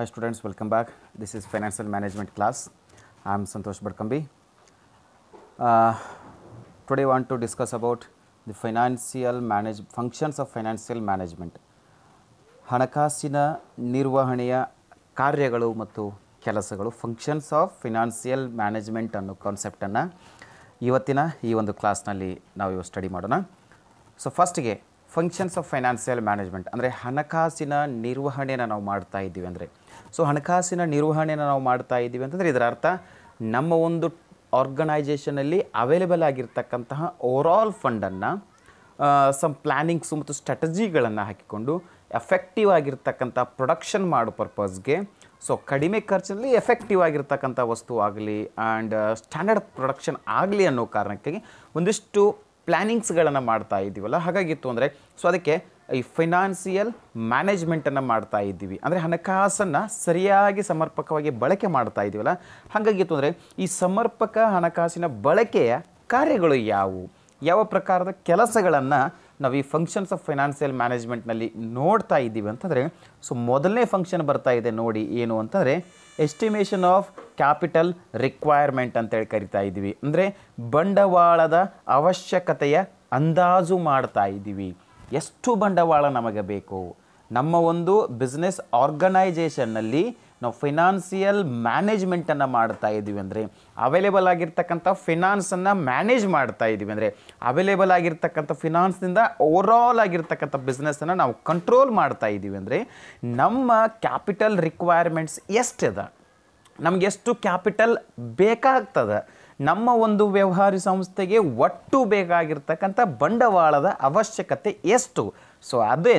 Hi students, welcome back. This is financial management class. I am Santosh Badkambi. Uh, today I want to discuss about the financial manage functions of financial management. Hanakasina nirvahaniya karyagalu matu kelasagalu functions of financial management and concept anna. Iwatina even the class nali now you study madana. So first again, functions of financial management. Andre Hanakasina nirvahaniya na now maadta idivendre. So ಹಣಕಾಸಿನ ನಿರ್ವಹಣೆಯನ್ನು ನಾವು ಮಾಡ್ತಾ ಇದ್ದೀವಿ ಅಂತಂದರೆ ಇದರ ಅರ್ಥ ನಮ್ಮ ಒಂದು ಆರ್ಗನೈಜೇಷನಲ್ಲಿ ಅವೈಲೇಬಲ್ ಆಗಿರ್ತಕ್ಕಂತಹ ಆಲ್ ಫಂಡನ್ನು ಸಮ್ ಪ್ಲ್ಯಾನಿಂಗ್ಸು ಮತ್ತು ಸ್ಟ್ರಾಟಜಿಗಳನ್ನು ಹಾಕಿಕೊಂಡು ಎಫೆಕ್ಟಿವ್ ಆಗಿರ್ತಕ್ಕಂಥ ಪ್ರೊಡಕ್ಷನ್ ಮಾಡೋ ಪರ್ಪಸ್ಗೆ ಸೊ ಕಡಿಮೆ ಖರ್ಚಿನಲ್ಲಿ ಎಫೆಕ್ಟಿವ್ ಆಗಿರ್ತಕ್ಕಂಥ ವಸ್ತು ಆಗಲಿ ಆ್ಯಂಡ್ ಸ್ಟ್ಯಾಂಡರ್ಡ್ ಪ್ರೊಡಕ್ಷನ್ ಆಗಲಿ ಅನ್ನೋ ಕಾರಣಕ್ಕಾಗಿ ಒಂದಿಷ್ಟು ಪ್ಲ್ಯಾನಿಂಗ್ಸ್ಗಳನ್ನು ಮಾಡ್ತಾ ಇದ್ದೀವಲ್ಲ ಹಾಗಾಗಿತ್ತು ಅಂದರೆ ಸೊ ಅದಕ್ಕೆ ಈ ಫೈನಾನ್ಸಿಯಲ್ ಮ್ಯಾನೇಜ್ಮೆಂಟನ್ನು ಮಾಡ್ತಾ ಇದ್ದೀವಿ ಅಂದರೆ ಹಣಕಾಸನ್ನು ಸರಿಯಾಗಿ ಸಮರ್ಪಕವಾಗಿ ಬಳಕೆ ಮಾಡ್ತಾ ಇದ್ದೀವಲ್ಲ ಹಾಗಾಗಿ ಅಂದರೆ ಈ ಸಮರ್ಪಕ ಹಣಕಾಸಿನ ಬಳಕೆಯ ಕಾರ್ಯಗಳು ಯಾವುವು ಯಾವ ಪ್ರಕಾರದ ಕೆಲಸಗಳನ್ನು ನಾವು ಈ ಫಂಕ್ಷನ್ಸ್ ಆಫ್ ಫೈನಾನ್ಸಿಯಲ್ ಮ್ಯಾನೇಜ್ಮೆಂಟ್ನಲ್ಲಿ ನೋಡ್ತಾ ಇದ್ದೀವಿ ಅಂತಂದರೆ ಸೊ ಮೊದಲನೇ ಫಂಕ್ಷನ್ ಬರ್ತಾ ಇದೆ ನೋಡಿ ಏನು ಅಂತಂದರೆ ಎಸ್ಟಿಮೇಷನ್ ಆಫ್ ಕ್ಯಾಪಿಟಲ್ ರಿಕ್ವೈರ್ಮೆಂಟ್ ಅಂತೇಳಿ ಕರಿತಾ ಇದ್ದೀವಿ ಅಂದರೆ ಬಂಡವಾಳದ ಅವಶ್ಯಕತೆಯ ಅಂದಾಜು ಮಾಡ್ತಾ ಇದ್ದೀವಿ ಎಷ್ಟು ಬಂಡವಾಳ ನಮಗೆ ಬೇಕು ನಮ್ಮ ಒಂದು ಬಿಸ್ನೆಸ್ ಆರ್ಗನೈಜೇಷನ್ನಲ್ಲಿ ನಾವು ಫಿನಾನ್ಸಿಯಲ್ ಮ್ಯಾನೇಜ್ಮೆಂಟನ್ನು ಮಾಡ್ತಾ ಇದ್ದೀವಿ ಅಂದರೆ ಅವೈಲೇಬಲ್ ಆಗಿರ್ತಕ್ಕಂಥ ಫಿನಾನ್ಸನ್ನು ಮ್ಯಾನೇಜ್ ಮಾಡ್ತಾ ಇದ್ದೀವಿ ಅಂದರೆ ಅವೈಲೇಬಲ್ ಆಗಿರ್ತಕ್ಕಂಥ ಫಿನಾನ್ಸ್ನಿಂದ ಆಲ್ ಆಗಿರ್ತಕ್ಕಂಥ ಬಿಸ್ನೆಸ್ಸನ್ನು ನಾವು ಕಂಟ್ರೋಲ್ ಮಾಡ್ತಾ ಇದ್ದೀವಿ ಅಂದರೆ ನಮ್ಮ ಕ್ಯಾಪಿಟಲ್ ರಿಕ್ವೈರ್ಮೆಂಟ್ಸ್ ಎಷ್ಟಿದೆ ಎಷ್ಟು ಕ್ಯಾಪಿಟಲ್ ಬೇಕಾಗ್ತದೆ ನಮ್ಮ ಒಂದು ವ್ಯವಹಾರ ಸಂಸ್ಥೆಗೆ ಒಟ್ಟು ಬೇಕಾಗಿರ್ತಕ್ಕಂಥ ಬಂಡವಾಳದ ಅವಶ್ಯಕತೆ ಎಷ್ಟು ಸೊ ಅದೇ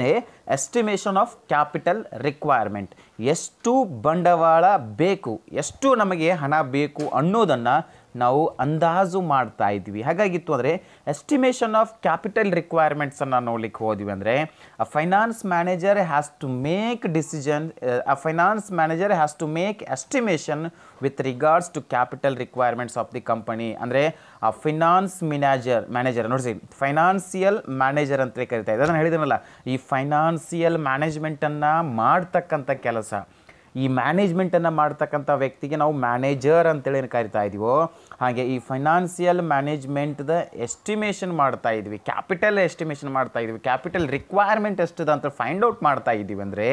ಎಸ್ಟಿಮೇಷನ್ ಆಫ್ ಕ್ಯಾಪಿಟಲ್ ರಿಕ್ವೈರ್ಮೆಂಟ್ ಎಷ್ಟು ಬಂಡವಾಳ ಬೇಕು ಎಷ್ಟು ನಮಗೆ ಹಣ ಬೇಕು ಅನ್ನೋದನ್ನು ನಾವು ಅಂದಾಜು ಮಾಡ್ತಾ ಇದ್ವಿ ಹಾಗಾಗಿತ್ತು ಅಂದರೆ ಎಸ್ಟಿಮೇಷನ್ ಆಫ್ ಕ್ಯಾಪಿಟಲ್ ರಿಕ್ವೈರ್ಮೆಂಟ್ಸನ್ನು ನೋಡ್ಲಿಕ್ಕೆ ಹೋದ್ವಿ ಅಂದರೆ ಆ finance manager has to make decision a finance manager has to make estimation with regards to capital requirements of the company ಅಂದರೆ ಆ ಫೈನಾನ್ಸ್ ಮ್ಯಾನೇಜರ್ ಮ್ಯಾನೇಜರ್ ನೋಡಿಸಿ ಫೈನಾನ್ಸಿಯಲ್ ಮ್ಯಾನೇಜರ್ ಅಂತ ಕರಿತಾ ಇದ್ದಾರೆ ನಾನು ಹೇಳಿದನಲ್ಲ ಈ ಫೈನಾನ್ಸಿಯಲ್ ಮ್ಯಾನೇಜ್ಮೆಂಟನ್ನು ಮಾಡ್ತಕ್ಕಂಥ ಕೆಲಸ ಈ ಮ್ಯಾನೇಜ್ಮೆಂಟನ್ನು ಮಾಡ್ತಕ್ಕಂಥ ವ್ಯಕ್ತಿಗೆ ನಾವು ಮ್ಯಾನೇಜರ್ ಅಂತೇಳಿ ಏನು ಕರಿತಾ ಇದೀವೋ ಹಾಗೆ ಈ ಫೈನಾನ್ಸಿಯಲ್ ಮ್ಯಾನೇಜ್ಮೆಂಟ್ದ ಎಸ್ಟಿಮೇಷನ್ ಮಾಡ್ತಾ ಇದ್ವಿ ಕ್ಯಾಪಿಟಲ್ ಎಸ್ಟಿಮೇಷನ್ ಮಾಡ್ತಾ ಇದ್ವಿ ಕ್ಯಾಪಿಟಲ್ ರಿಕ್ವೈರ್ಮೆಂಟ್ ಎಷ್ಟಿದೆ ಅಂತ ಫೈಂಡ್ ಔಟ್ ಮಾಡ್ತಾ ಇದ್ದೀವಿ ಅಂದರೆ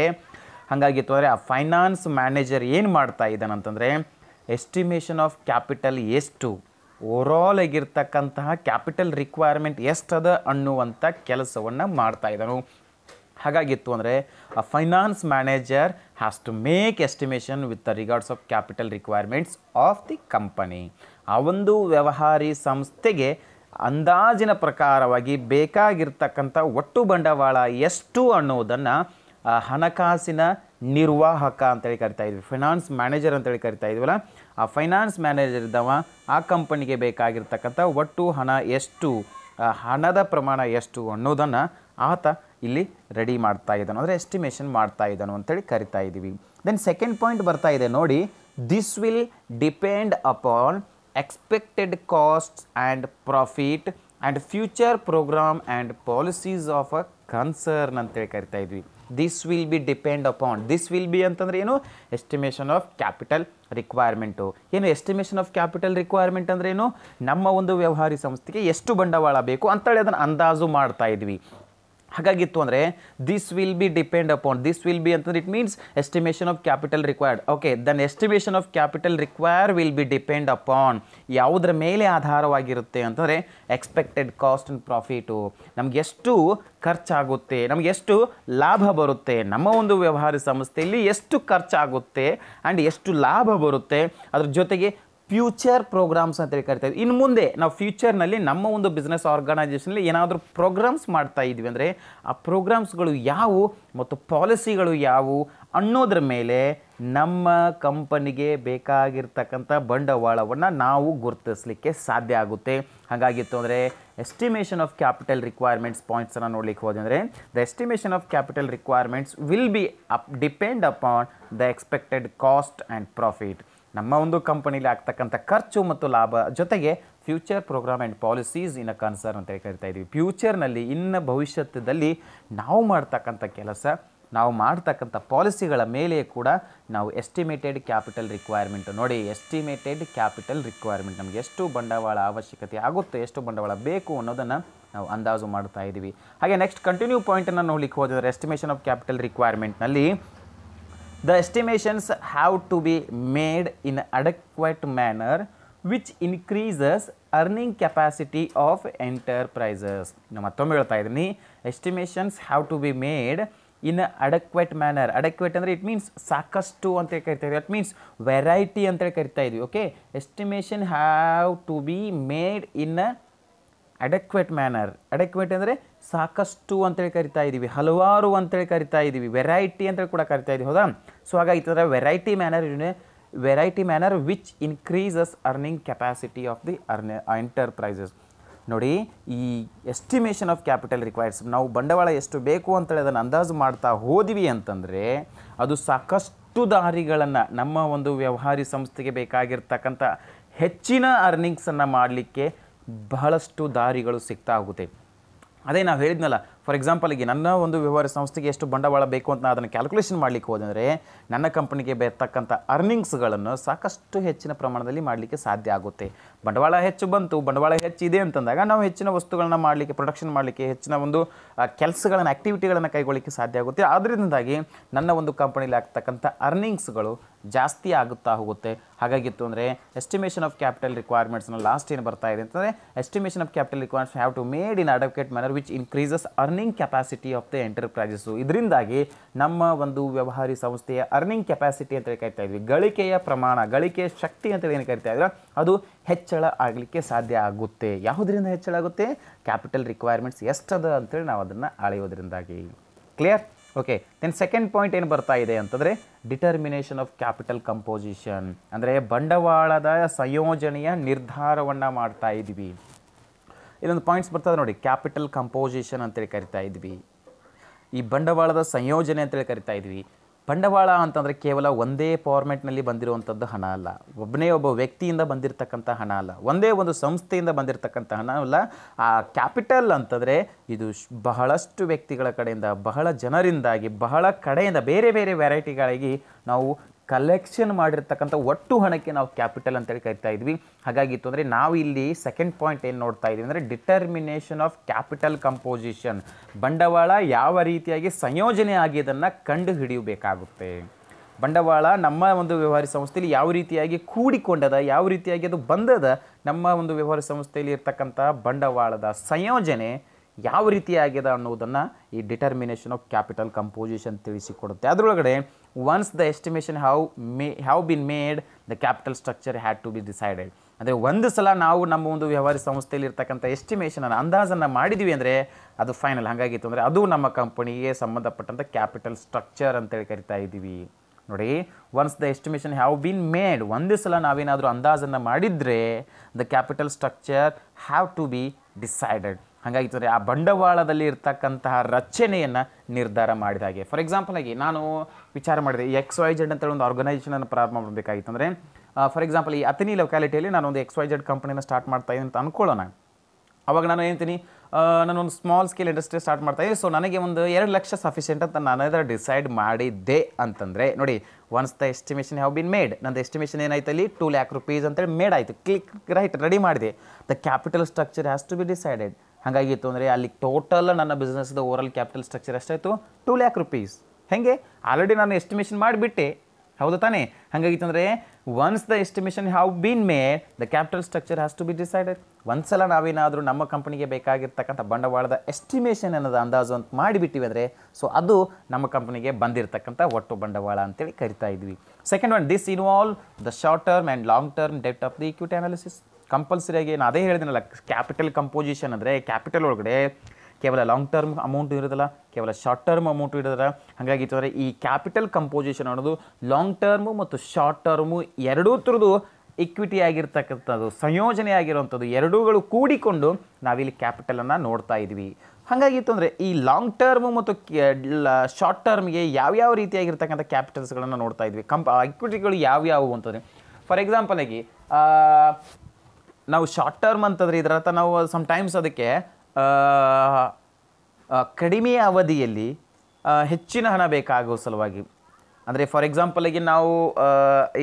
ಹಾಗಾಗಿತ್ತು ಅಂದರೆ ಆ ಫೈನಾನ್ಸ್ ಮ್ಯಾನೇಜರ್ ಏನು ಮಾಡ್ತಾ ಇದ್ದಾನಂತಂದರೆ ಎಸ್ಟಿಮೇಷನ್ ಆಫ್ ಕ್ಯಾಪಿಟಲ್ ಎಷ್ಟು ಆಲ್ ಆಗಿರ್ತಕ್ಕಂತಹ ಕ್ಯಾಪಿಟಲ್ ರಿಕ್ವೈರ್ಮೆಂಟ್ ಎಷ್ಟದ ಅನ್ನುವಂಥ ಕೆಲಸವನ್ನು ಮಾಡ್ತಾ ಇದ್ದಾನು ಹಾಗಾಗಿತ್ತು ಅಂದರೆ ಆ finance manager has to make estimation with the regards of capital requirements of the company ಆ ಒಂದು ವ್ಯವಹಾರಿ ಸಂಸ್ಥೆಗೆ ಅಂದಾಜಿನ ಪ್ರಕಾರವಾಗಿ ಬೇಕಾಗಿರ್ತಕ್ಕಂಥ ಒಟ್ಟು ಬಂಡವಾಳ ಎಷ್ಟು ಅನ್ನೋದನ್ನು ಹಣಕಾಸಿನ ನಿರ್ವಾಹಕ ಅಂತೇಳಿ ಕರಿತಾ ಇದ್ವಿ ಫೈನಾನ್ಸ್ ಮ್ಯಾನೇಜರ್ ಅಂತೇಳಿ ಕರಿತಾ ಇದ್ವಲ್ಲ ಆ ಫೈನಾನ್ಸ್ ಮ್ಯಾನೇಜರ್ ಇದ್ದವ ಆ ಕಂಪನಿಗೆ ಬೇಕಾಗಿರ್ತಕ್ಕಂಥ ಒಟ್ಟು ಹಣ ಎಷ್ಟು ಹಣದ ಪ್ರಮಾಣ ಎಷ್ಟು ಅನ್ನೋದನ್ನು ಆತ ಇಲ್ಲಿ ರೆಡಿ ಮಾಡ್ತಾ ಇದ್ದಾನು ಅಂದರೆ ಎಸ್ಟಿಮೇಷನ್ ಮಾಡ್ತಾ ಇದ್ದಾನು ಅಂತೇಳಿ ಕರಿತಾ ಇದ್ದೀವಿ ದೆನ್ ಸೆಕೆಂಡ್ ಪಾಯಿಂಟ್ ಬರ್ತಾ ಇದೆ ನೋಡಿ this will depend upon expected costs and profit and future programme and policies of a concern ಅಂತೇಳಿ ಕರಿತಾ ಇದ್ವಿ this will be depend upon this will be ಅಂತಂದರೆ ಏನು ಎಸ್ಟಿಮೇಷನ್ ಆಫ್ ಕ್ಯಾಪಿಟಲ್ ರಿಕ್ವೈರ್ಮೆಂಟು ಏನು estimation of capital requirement ಅಂದರೆ ಏನು ನಮ್ಮ ಒಂದು ವ್ಯವಹಾರಿ ಸಂಸ್ಥೆಗೆ ಎಷ್ಟು ಬಂಡವಾಳ ಬೇಕು ಅಂತೇಳಿ ಅದನ್ನು ಅಂದಾಜು ಮಾಡ್ತಾ ಇದ್ವಿ ಹಾಗಾಗಿತ್ತು ಅಂದರೆ this will be depend upon this will be ಅಂತಂದ್ರೆ it means estimation of capital required okay then estimation of capital require will be depend upon ಯಾವುದರ ಮೇಲೆ ಆಧಾರವಾಗಿರುತ್ತೆ ಅಂತಂದರೆ ಎಕ್ಸ್ಪೆಕ್ಟೆಡ್ ಕಾಸ್ಟ್ ಆ್ಯಂಡ್ ಪ್ರಾಫಿಟು ನಮ್ಗೆ ಎಷ್ಟು ಖರ್ಚಾಗುತ್ತೆ ನಮ್ಗೆ ಎಷ್ಟು ಲಾಭ ಬರುತ್ತೆ ನಮ್ಮ ಒಂದು ವ್ಯವಹಾರ ಸಂಸ್ಥೆಯಲ್ಲಿ ಎಷ್ಟು ಖರ್ಚಾಗುತ್ತೆ ಆ್ಯಂಡ್ ಎಷ್ಟು ಲಾಭ ಬರುತ್ತೆ ಅದ್ರ ಜೊತೆಗೆ ಫ್ಯೂಚರ್ ಪ್ರೋಗ್ರಾಮ್ಸ್ ಅಂತೇಳಿ ಕರಿತಾ ಇದ್ವಿ ಇನ್ನು ಮುಂದೆ ನಾವು ಫ್ಯೂಚರ್ನಲ್ಲಿ ನಮ್ಮ ಒಂದು ಬಿಸ್ನೆಸ್ ಆರ್ಗನೈಜೇಷನಲ್ಲಿ ಏನಾದರೂ ಪ್ರೋಗ್ರಾಮ್ಸ್ ಮಾಡ್ತಾ ಇದ್ವಿ ಅಂದರೆ ಆ ಪ್ರೋಗ್ರಾಮ್ಸ್ಗಳು ಯಾವುವು ಮತ್ತು ಪಾಲಿಸಿಗಳು ಯಾವುವು ಅನ್ನೋದ್ರ ಮೇಲೆ ನಮ್ಮ ಕಂಪನಿಗೆ ಬೇಕಾಗಿರ್ತಕ್ಕಂಥ ಬಂಡವಾಳವನ್ನು ನಾವು ಗುರುತಿಸಲಿಕ್ಕೆ ಸಾಧ್ಯ ಆಗುತ್ತೆ ಹಾಗಾಗಿತ್ತು ಅಂದರೆ ಎಸ್ಟಿಮೇಷನ್ ಆಫ್ ಕ್ಯಾಪಿಟಲ್ ರಿಕ್ವೈರ್ಮೆಂಟ್ಸ್ ಪಾಯಿಂಟ್ಸನ್ನು ನೋಡ್ಲಿಕ್ಕೆ ಹೋದೆ ಅಂದರೆ the estimation of capital requirements will be up depend upon the expected cost and profit ನಮ್ಮ ಒಂದು ಕಂಪನಿಲಿ ಆಗ್ತಕ್ಕಂಥ ಖರ್ಚು ಮತ್ತು ಲಾಭ ಜೊತೆಗೆ future programme and policies in a ಅಂತ ಹೇಳಿ ಕರಿತಾ ಇದ್ದೀವಿ ಫ್ಯೂಚರ್ನಲ್ಲಿ ಇನ್ನು ಭವಿಷ್ಯದಲ್ಲಿ ನಾವು ಮಾಡ್ತಕ್ಕಂಥ ಕೆಲಸ ನಾವು ಮಾಡ್ತಕ್ಕಂಥ ಪಾಲಿಸಿಗಳ ಮೇಲೆ ಕೂಡ ನಾವು ಎಸ್ಟಿಮೇಟೆಡ್ ಕ್ಯಾಪಿಟಲ್ ರಿಕ್ವೈರ್ಮೆಂಟ್ ನೋಡಿ ಎಸ್ಟಿಮೇಟೆಡ್ ಕ್ಯಾಪಿಟಲ್ ರಿಕ್ವೈರ್ಮೆಂಟ್ ನಮಗೆ ಎಷ್ಟು ಬಂಡವಾಳ ಅವಶ್ಯಕತೆ ಆಗುತ್ತೆ ಎಷ್ಟು ಬಂಡವಾಳ ಬೇಕು ಅನ್ನೋದನ್ನು ನಾವು ಅಂದಾಜು ಮಾಡ್ತಾ ಇದ್ದೀವಿ ಹಾಗೆ ನೆಕ್ಸ್ಟ್ ಕಂಟಿನ್ಯೂ ಪಾಯಿಂಟನ್ನು ನೋಡಲಿಕ್ಕೆ ಹೋದರೆ ಎಸ್ಟಿಮೇಷನ್ ಆಫ್ ಕ್ಯಾಪಿಟಲ್ ರಿಕ್ವೈರ್ಮೆಂಟ್ನಲ್ಲಿ The estimations have to be made in adequate manner which increases earning capacity of enterprises. Estimations have to be made in adequate manner. Adequate it means sakastu that means variety okay. Estimation have to be made in a adequate manner adequate ಅಂದರೆ ಸಾಕಷ್ಟು ಅಂತೇಳಿ ಕರಿತಾ ಇದ್ದೀವಿ ಹಲವಾರು ಅಂತೇಳಿ ಕರಿತಾ ಇದ್ದೀವಿ variety ಅಂತೇಳಿ ಕೂಡ ಕರಿತಾ ಇದ್ದೀವಿ ಹೌದಾ ಸೊ ಹಾಗಾಗಿ ಈ ಥರ variety manner variety manner which increases earning capacity of the earn enterprises ನೋಡಿ ಈ ಎಸ್ಟಿಮೇಷನ್ ಆಫ್ ಕ್ಯಾಪಿಟಲ್ ರಿಕ್ವೈರ್ಸ್ ನಾವು ಬಂಡವಾಳ ಎಷ್ಟು ಬೇಕು ಅಂತೇಳಿ ಅದನ್ನು ಅಂದಾಜು ಮಾಡ್ತಾ ಹೋದ್ವಿ ಅಂತಂದರೆ ಅದು ಸಾಕಷ್ಟು ದಾರಿಗಳನ್ನು ನಮ್ಮ ಒಂದು ವ್ಯವಹಾರಿ ಸಂಸ್ಥೆಗೆ ಬೇಕಾಗಿರ್ತಕ್ಕಂಥ ಹೆಚ್ಚಿನ ಅರ್ನಿಂಗ್ಸನ್ನು ಮಾಡಲಿಕ್ಕೆ ಬಹಳಷ್ಟು ದಾರಿಗಳು ಸಿಗ್ತಾ ಹೋಗುತ್ತೆ ಅದೇ ನಾವು ಹೇಳಿದ್ನಲ್ಲ ಫಾರ್ ಎಕ್ಸಾಂಪಲ್ ಈಗ ನನ್ನ ಒಂದು ವ್ಯವಹಾರ ಸಂಸ್ಥೆಗೆ ಎಷ್ಟು ಬಂಡವಾಳ ಬೇಕು ಅಂತ ನಾನು ಅದನ್ನು ಕ್ಯಾಲ್ಕುಲೇಷನ್ ಮಾಡಲಿಕ್ಕೆ ಹೋದರೆ ನನ್ನ ಕಂಪ್ನಿಗೆ ಬರ್ತಕ್ಕಂಥ ಅರ್ನಿಂಗ್ಸ್ಗಳನ್ನು ಸಾಕಷ್ಟು ಹೆಚ್ಚಿನ ಪ್ರಮಾಣದಲ್ಲಿ ಮಾಡಲಿಕ್ಕೆ ಸಾಧ್ಯ ಆಗುತ್ತೆ ಬಂಡವಾಳ ಹೆಚ್ಚು ಬಂತು ಬಂಡವಾಳ ಹೆಚ್ಚಿದೆ ಅಂತಂದಾಗ ನಾವು ಹೆಚ್ಚಿನ ವಸ್ತುಗಳನ್ನ ಮಾಡಲಿಕ್ಕೆ ಪ್ರೊಡಕ್ಷನ್ ಮಾಡಲಿಕ್ಕೆ ಹೆಚ್ಚಿನ ಒಂದು ಕೆಲಸಗಳನ್ನು ಆ್ಯಕ್ಟಿವಿಟಿಗಳನ್ನು ಕೈಗೊಳ್ಳಿಕ್ಕೆ ಸಾಧ್ಯ ಆಗುತ್ತೆ ಆದ್ದರಿಂದಾಗಿ ನನ್ನ ಒಂದು ಕಂಪನಿಲಿ ಆಗ್ತಕ್ಕಂಥ ಅರ್ನಿಂಗ್ಸ್ಗಳು ಜಾಸ್ತಿ ಆಗುತ್ತಾ ಹೋಗುತ್ತೆ ಹಾಗಾಗಿತ್ತು ಅಂದರೆ ಎಸ್ಟಿಮೇಷನ್ ಆಫ್ ಕ್ಯಾಪಿಟಲ್ ರಿಕ್ವೈರ್ಮೆಂಟ್ಸ್ನ ಲಾಸ್ಟ್ ಏನು ಬರ್ತಾ ಇದೆ ಅಂತಂದರೆ estimation of capital requirements have to made in adequate manner which increases earning capacity of the enterprises ಇದರಿಂದಾಗಿ ನಮ್ಮ ಒಂದು ವ್ಯವಹಾರಿ ಸಂಸ್ಥೆಯ ಅರ್ನಿಂಗ್ ಕೆಪಾಸಿಟಿ ಅಂತೇಳಿ ಕರಿತಾ ಇದ್ವಿ ಗಳಿಕೆಯ ಪ್ರಮಾಣ ಗಳಿಕೆಯ ಶಕ್ತಿ ಅಂತೇಳಿ ಏನು ಕರಿತಾ ಇದ್ರೆ ಅದು ಹೆಚ್ಚಳ ಆಗಲಿಕ್ಕೆ ಸಾಧ್ಯ ಆಗುತ್ತೆ ಯಾವುದರಿಂದ ಹೆಚ್ಚಳ ಆಗುತ್ತೆ ಕ್ಯಾಪಿಟಲ್ ರಿಕ್ವೈರ್ಮೆಂಟ್ಸ್ ಎಷ್ಟದ ಅಂತೇಳಿ ನಾವು ಅದನ್ನು ಅಳೆಯೋದ್ರಿಂದಾಗಿ clear okay then second point ಏನು ಬರ್ತಾ ಇದೆ ಅಂತಂದರೆ ಡಿಟರ್ಮಿನೇಷನ್ ಆಫ್ ಕ್ಯಾಪಿಟಲ್ ಕಂಪೋಸಿಷನ್ ಅಂದರೆ ಬಂಡವಾಳದ ಸಂಯೋಜನೆಯ ನಿರ್ಧಾರವನ್ನು ಮಾಡ್ತಾ ಇದ್ವಿ ಇನ್ನೊಂದು ಪಾಯಿಂಟ್ಸ್ ಬರ್ತದೆ ನೋಡಿ ಕ್ಯಾಪಿಟಲ್ ಕಂಪೋಸಿಷನ್ ಅಂತೇಳಿ ಕರಿತಾ ಇದ್ವಿ ಈ ಬಂಡವಾಳದ ಸಂಯೋಜನೆ ಅಂತೇಳಿ ಕರಿತಾ ಇದ್ವಿ ಬಂಡವಾಳ ಅಂತಂದರೆ ಕೇವಲ ಒಂದೇ ಫಾರ್ಮೆಟ್ನಲ್ಲಿ ಬಂದಿರುವಂಥದ್ದು ಹಣ ಅಲ್ಲ ಒಬ್ಬನೇ ಒಬ್ಬ ವ್ಯಕ್ತಿಯಿಂದ ಬಂದಿರತಕ್ಕಂಥ ಹಣ ಅಲ್ಲ ಒಂದೇ ಒಂದು ಸಂಸ್ಥೆಯಿಂದ ಬಂದಿರತಕ್ಕಂಥ ಹಣ ಅಲ್ಲ ಆ ಕ್ಯಾಪಿಟಲ್ ಅಂತಂದರೆ ಇದು ಬಹಳಷ್ಟು ವ್ಯಕ್ತಿಗಳ ಕಡೆಯಿಂದ ಬಹಳ ಜನರಿಂದಾಗಿ ಬಹಳ ಕಡೆಯಿಂದ ಬೇರೆ ಬೇರೆ ವೆರೈಟಿಗಳಾಗಿ ನಾವು ಕಲೆಕ್ಷನ್ ಮಾಡಿರ್ತಕ್ಕಂಥ ಒಟ್ಟು ಹಣಕ್ಕೆ ನಾವು ಕ್ಯಾಪಿಟಲ್ ಅಂತೇಳಿ ಕರಿತಾ ಇದ್ವಿ ಹಾಗಾಗಿತ್ತು ಅಂದರೆ ನಾವು ಇಲ್ಲಿ ಸೆಕೆಂಡ್ ಪಾಯಿಂಟ್ ಏನು ನೋಡ್ತಾ ಇದ್ದೀವಿ ಅಂದರೆ ಡಿಟರ್ಮಿನೇಷನ್ ಆಫ್ ಕ್ಯಾಪಿಟಲ್ ಕಂಪೋಸಿಷನ್ ಬಂಡವಾಳ ಯಾವ ರೀತಿಯಾಗಿ ಸಂಯೋಜನೆ ಆಗಿ ಅದನ್ನು ಕಂಡು ಹಿಡಿಯಬೇಕಾಗುತ್ತೆ ಬಂಡವಾಳ ನಮ್ಮ ಒಂದು ವ್ಯವಹಾರ ಸಂಸ್ಥೆಯಲ್ಲಿ ಯಾವ ರೀತಿಯಾಗಿ ಕೂಡಿಕೊಂಡದ ಯಾವ ರೀತಿಯಾಗಿ ಅದು ಬಂದದ ನಮ್ಮ ಒಂದು ವ್ಯವಹಾರ ಸಂಸ್ಥೆಯಲ್ಲಿ ಇರ್ತಕ್ಕಂಥ ಬಂಡವಾಳದ ಸಂಯೋಜನೆ ಯಾವ ರೀತಿಯಾಗಿದೆ ಅನ್ನೋದನ್ನು ಈ ಡಿಟರ್ಮಿನೇಷನ್ ಆಫ್ ಕ್ಯಾಪಿಟಲ್ ಕಂಪೋಸಿಷನ್ ತಿಳಿಸಿಕೊಡುತ್ತೆ ಅದರೊಳಗಡೆ once the estimation how may have been made the capital structure had to be decided ಅಂದರೆ ಒಂದು ಸಲ ನಾವು ನಮ್ಮ ಒಂದು ವ್ಯವಹಾರ ಸಂಸ್ಥೆಯಲ್ಲಿ ಇರ್ತಕ್ಕಂಥ ಎಸ್ಟಿಮೇಷನ್ ಅಂದಾಜನ್ನು ಮಾಡಿದ್ವಿ ಅಂದರೆ ಅದು ಫೈನಲ್ ಹಾಗಾಗಿತ್ತು ಅಂದರೆ ಅದು ನಮ್ಮ ಕಂಪನಿಗೆ ಸಂಬಂಧಪಟ್ಟಂಥ ಕ್ಯಾಪಿಟಲ್ ಸ್ಟ್ರಕ್ಚರ್ ಅಂತೇಳಿ ಕರಿತಾ ಇದ್ದೀವಿ ನೋಡಿ once the estimation have been made ಒಂದೇ ಸಲ ನಾವೇನಾದರೂ ಅಂದಾಜನ್ನು ಮಾಡಿದರೆ the capital structure have to be decided ಹಾಗಾಗಿತ್ತು ಅಂದರೆ ಆ ಬಂಡವಾಳದಲ್ಲಿ ಇರ್ತಕ್ಕಂತಹ ರಚನೆಯನ್ನು ನಿರ್ಧಾರ ಮಾಡಿದಾಗೆ ಫಾರ್ ಎಕ್ಸಾಂಪಲ್ ಆಗಿ ನಾನು ವಿಚಾರ ಮಾಡಿದೆ ಈ ಎಕ್ಸ್ ವೈ ಜೆಡ್ ಅಂತೇಳಿ ಒಂದು ಅನ್ನು ಪ್ರಾರಂಭ ಮಾಡಬೇಕಾಗಿತ್ತು ಅಂದರೆ ಫಾರ್ ಎಕ್ಸಾಂಪಲ್ ಈ ಅತಿನಿ ಲೊಕ್ಯಾಲಿಟಿಯಲ್ಲಿ ನಾನು ಒಂದು ಎಕ್ಸ್ ವೈ ಜೆಡ್ ಕಂಪ್ನಿನ ಸ್ಟಾರ್ಟ್ ಮಾಡ್ತಾ ಇದ್ದೀನಿ ಅಂತ ಅನ್ಕೊಳ್ಳೋಣ ಅವಾಗ ನಾನು ಹೇಳ್ತೀನಿ ನಾನು ಒಂದು ಸ್ಮಾಲ್ ಸ್ಕೇಲ್ ಇಂಡಸ್ಟ್ರಿ ಸ್ಟಾರ್ಟ್ ಮಾಡ್ತಾ ಇದ್ದೀನಿ ಸೊ ನನಗೆ ಒಂದು ಎರಡು ಲಕ್ಷ ಸಫಿಷಿಯೆಂಟ್ ಅಂತ ನಾನು ಅದರ ಡಿಸೈಡ್ ಮಾಡಿದ್ದೆ ಅಂತಂದರೆ ನೋಡಿ once the estimation have been made ನಂದು ಎಸ್ಟಿಮೇಷನ್ ಏನಾಯ್ತು ಅಲ್ಲಿ ಟೂ ಲ್ಯಾಕ್ ರುಪೀಸ್ ಅಂತೇಳಿ ಮೇಡ್ ಆಯಿತು ಕ್ಲಿಕ್ ರೈಟ್ ರೆಡಿ ಮಾಡಿದೆ the capital structure has to be decided ಹಾಗಾಗಿತ್ತು ಅಂದರೆ ಅಲ್ಲಿ ಟೋಟಲ್ ನನ್ನ ಬಿಸ್ನೆಸ್ದು ಓವರಲ್ ಕ್ಯಾಪಿಟಲ್ ಸ್ಟ್ರಕ್ಚರ್ ಎಷ್ಟಾಯಿತು ಟೂ ಲ್ಯಾಕ್ ರುಪೀಸ್ ಹೇಗೆ ಆಲ್ರೆಡಿ ನಾನು ಎಸ್ಟಿಮೇಷನ್ ಮಾಡಿಬಿಟ್ಟೆ ಹೌದು ತಾನೇ ಹಾಗಾಗಿತ್ತಂದರೆ once the estimation have been made the capital structure has to be decided ಒಂದು ಸಲ ನಾವೇನಾದರೂ ನಮ್ಮ ಕಂಪ್ನಿಗೆ ಬೇಕಾಗಿರ್ತಕ್ಕಂಥ ಬಂಡವಾಳದ ಎಸ್ಟಿಮೇಷನ್ ಅನ್ನೋದು ಅಂದಾಜು ಅಂತ ಮಾಡಿಬಿಟ್ಟಿವಿ ಅಂದರೆ ಸೊ ಅದು ನಮ್ಮ ಕಂಪ್ನಿಗೆ ಬಂದಿರತಕ್ಕಂಥ ಒಟ್ಟು ಬಂಡವಾಳ ಅಂತೇಳಿ ಕರಿತಾ ಇದ್ವಿ second one this involve the short term and long term debt of the equity analysis ಕಂಪಲ್ಸರಿಯಾಗಿ ಏನು ಅದೇ ಹೇಳಿದಿನಲ್ಲ ಕ್ಯಾಪಿಟಲ್ ಕಂಪೋಸಿಷನ್ ಅಂದರೆ ಕ್ಯಾಪಿಟಲ್ ಒಳಗಡೆ ಕೇವಲ ಲಾಂಗ್ ಟರ್ಮ್ ಅಮೌಂಟ್ ಇರೋದಿಲ್ಲ ಕೇವಲ ಶಾರ್ಟ್ ಟರ್ಮ್ ಅಮೌಂಟ್ ಇರೋದಿಲ್ಲ ಹಾಗಾಗಿ ಇತ್ತಂದರೆ ಈ ಕ್ಯಾಪಿಟಲ್ ಕಂಪೋಸಿಷನ್ ಅನ್ನೋದು ಲಾಂಗ್ ಟರ್ಮು ಮತ್ತು ಶಾರ್ಟ್ ಟರ್ಮು ಎರಡೂ ಥರದ್ದು ಇಕ್ವಿಟಿ ಆಗಿರ್ತಕ್ಕಂಥದ್ದು ಸಂಯೋಜನೆ ಆಗಿರುವಂಥದ್ದು ಎರಡೂಗಳು ಕೂಡಿಕೊಂಡು ನಾವಿಲ್ಲಿ ಕ್ಯಾಪಿಟಲನ್ನು ನೋಡ್ತಾ ಇದ್ವಿ ಹಾಗಾಗಿತ್ತು ಅಂದರೆ ಈ ಲಾಂಗ್ ಟರ್ಮ್ ಮತ್ತು ಶಾರ್ಟ್ ಟರ್ಮ್ಗೆ ಯಾವ್ಯಾವ ರೀತಿಯಾಗಿರ್ತಕ್ಕಂಥ ಕ್ಯಾಪಿಟಲ್ಸ್ಗಳನ್ನು ನೋಡ್ತಾ ಇದ್ವಿ ಕಂಪ್ ಇಕ್ವಿಟಿಗಳು ಯಾವ್ಯಾವು ಅಂತಂದರೆ ಫಾರ್ ಎಕ್ಸಾಂಪಲ್ ಆಗಿ ನಾವು ಶಾರ್ಟ್ ಟರ್ಮ್ ಅಂತಂದರೆ ಇದರ ನಾವು ಟೈಮ್ಸ್ ಅದಕ್ಕೆ ಕಡಿಮೆ ಅವಧಿಯಲ್ಲಿ ಹೆಚ್ಚಿನ ಹಣ ಬೇಕಾಗುವ ಸಲುವಾಗಿ ಅಂದರೆ ಫಾರ್ ಎಕ್ಸಾಂಪಲಿಗೆ ನಾವು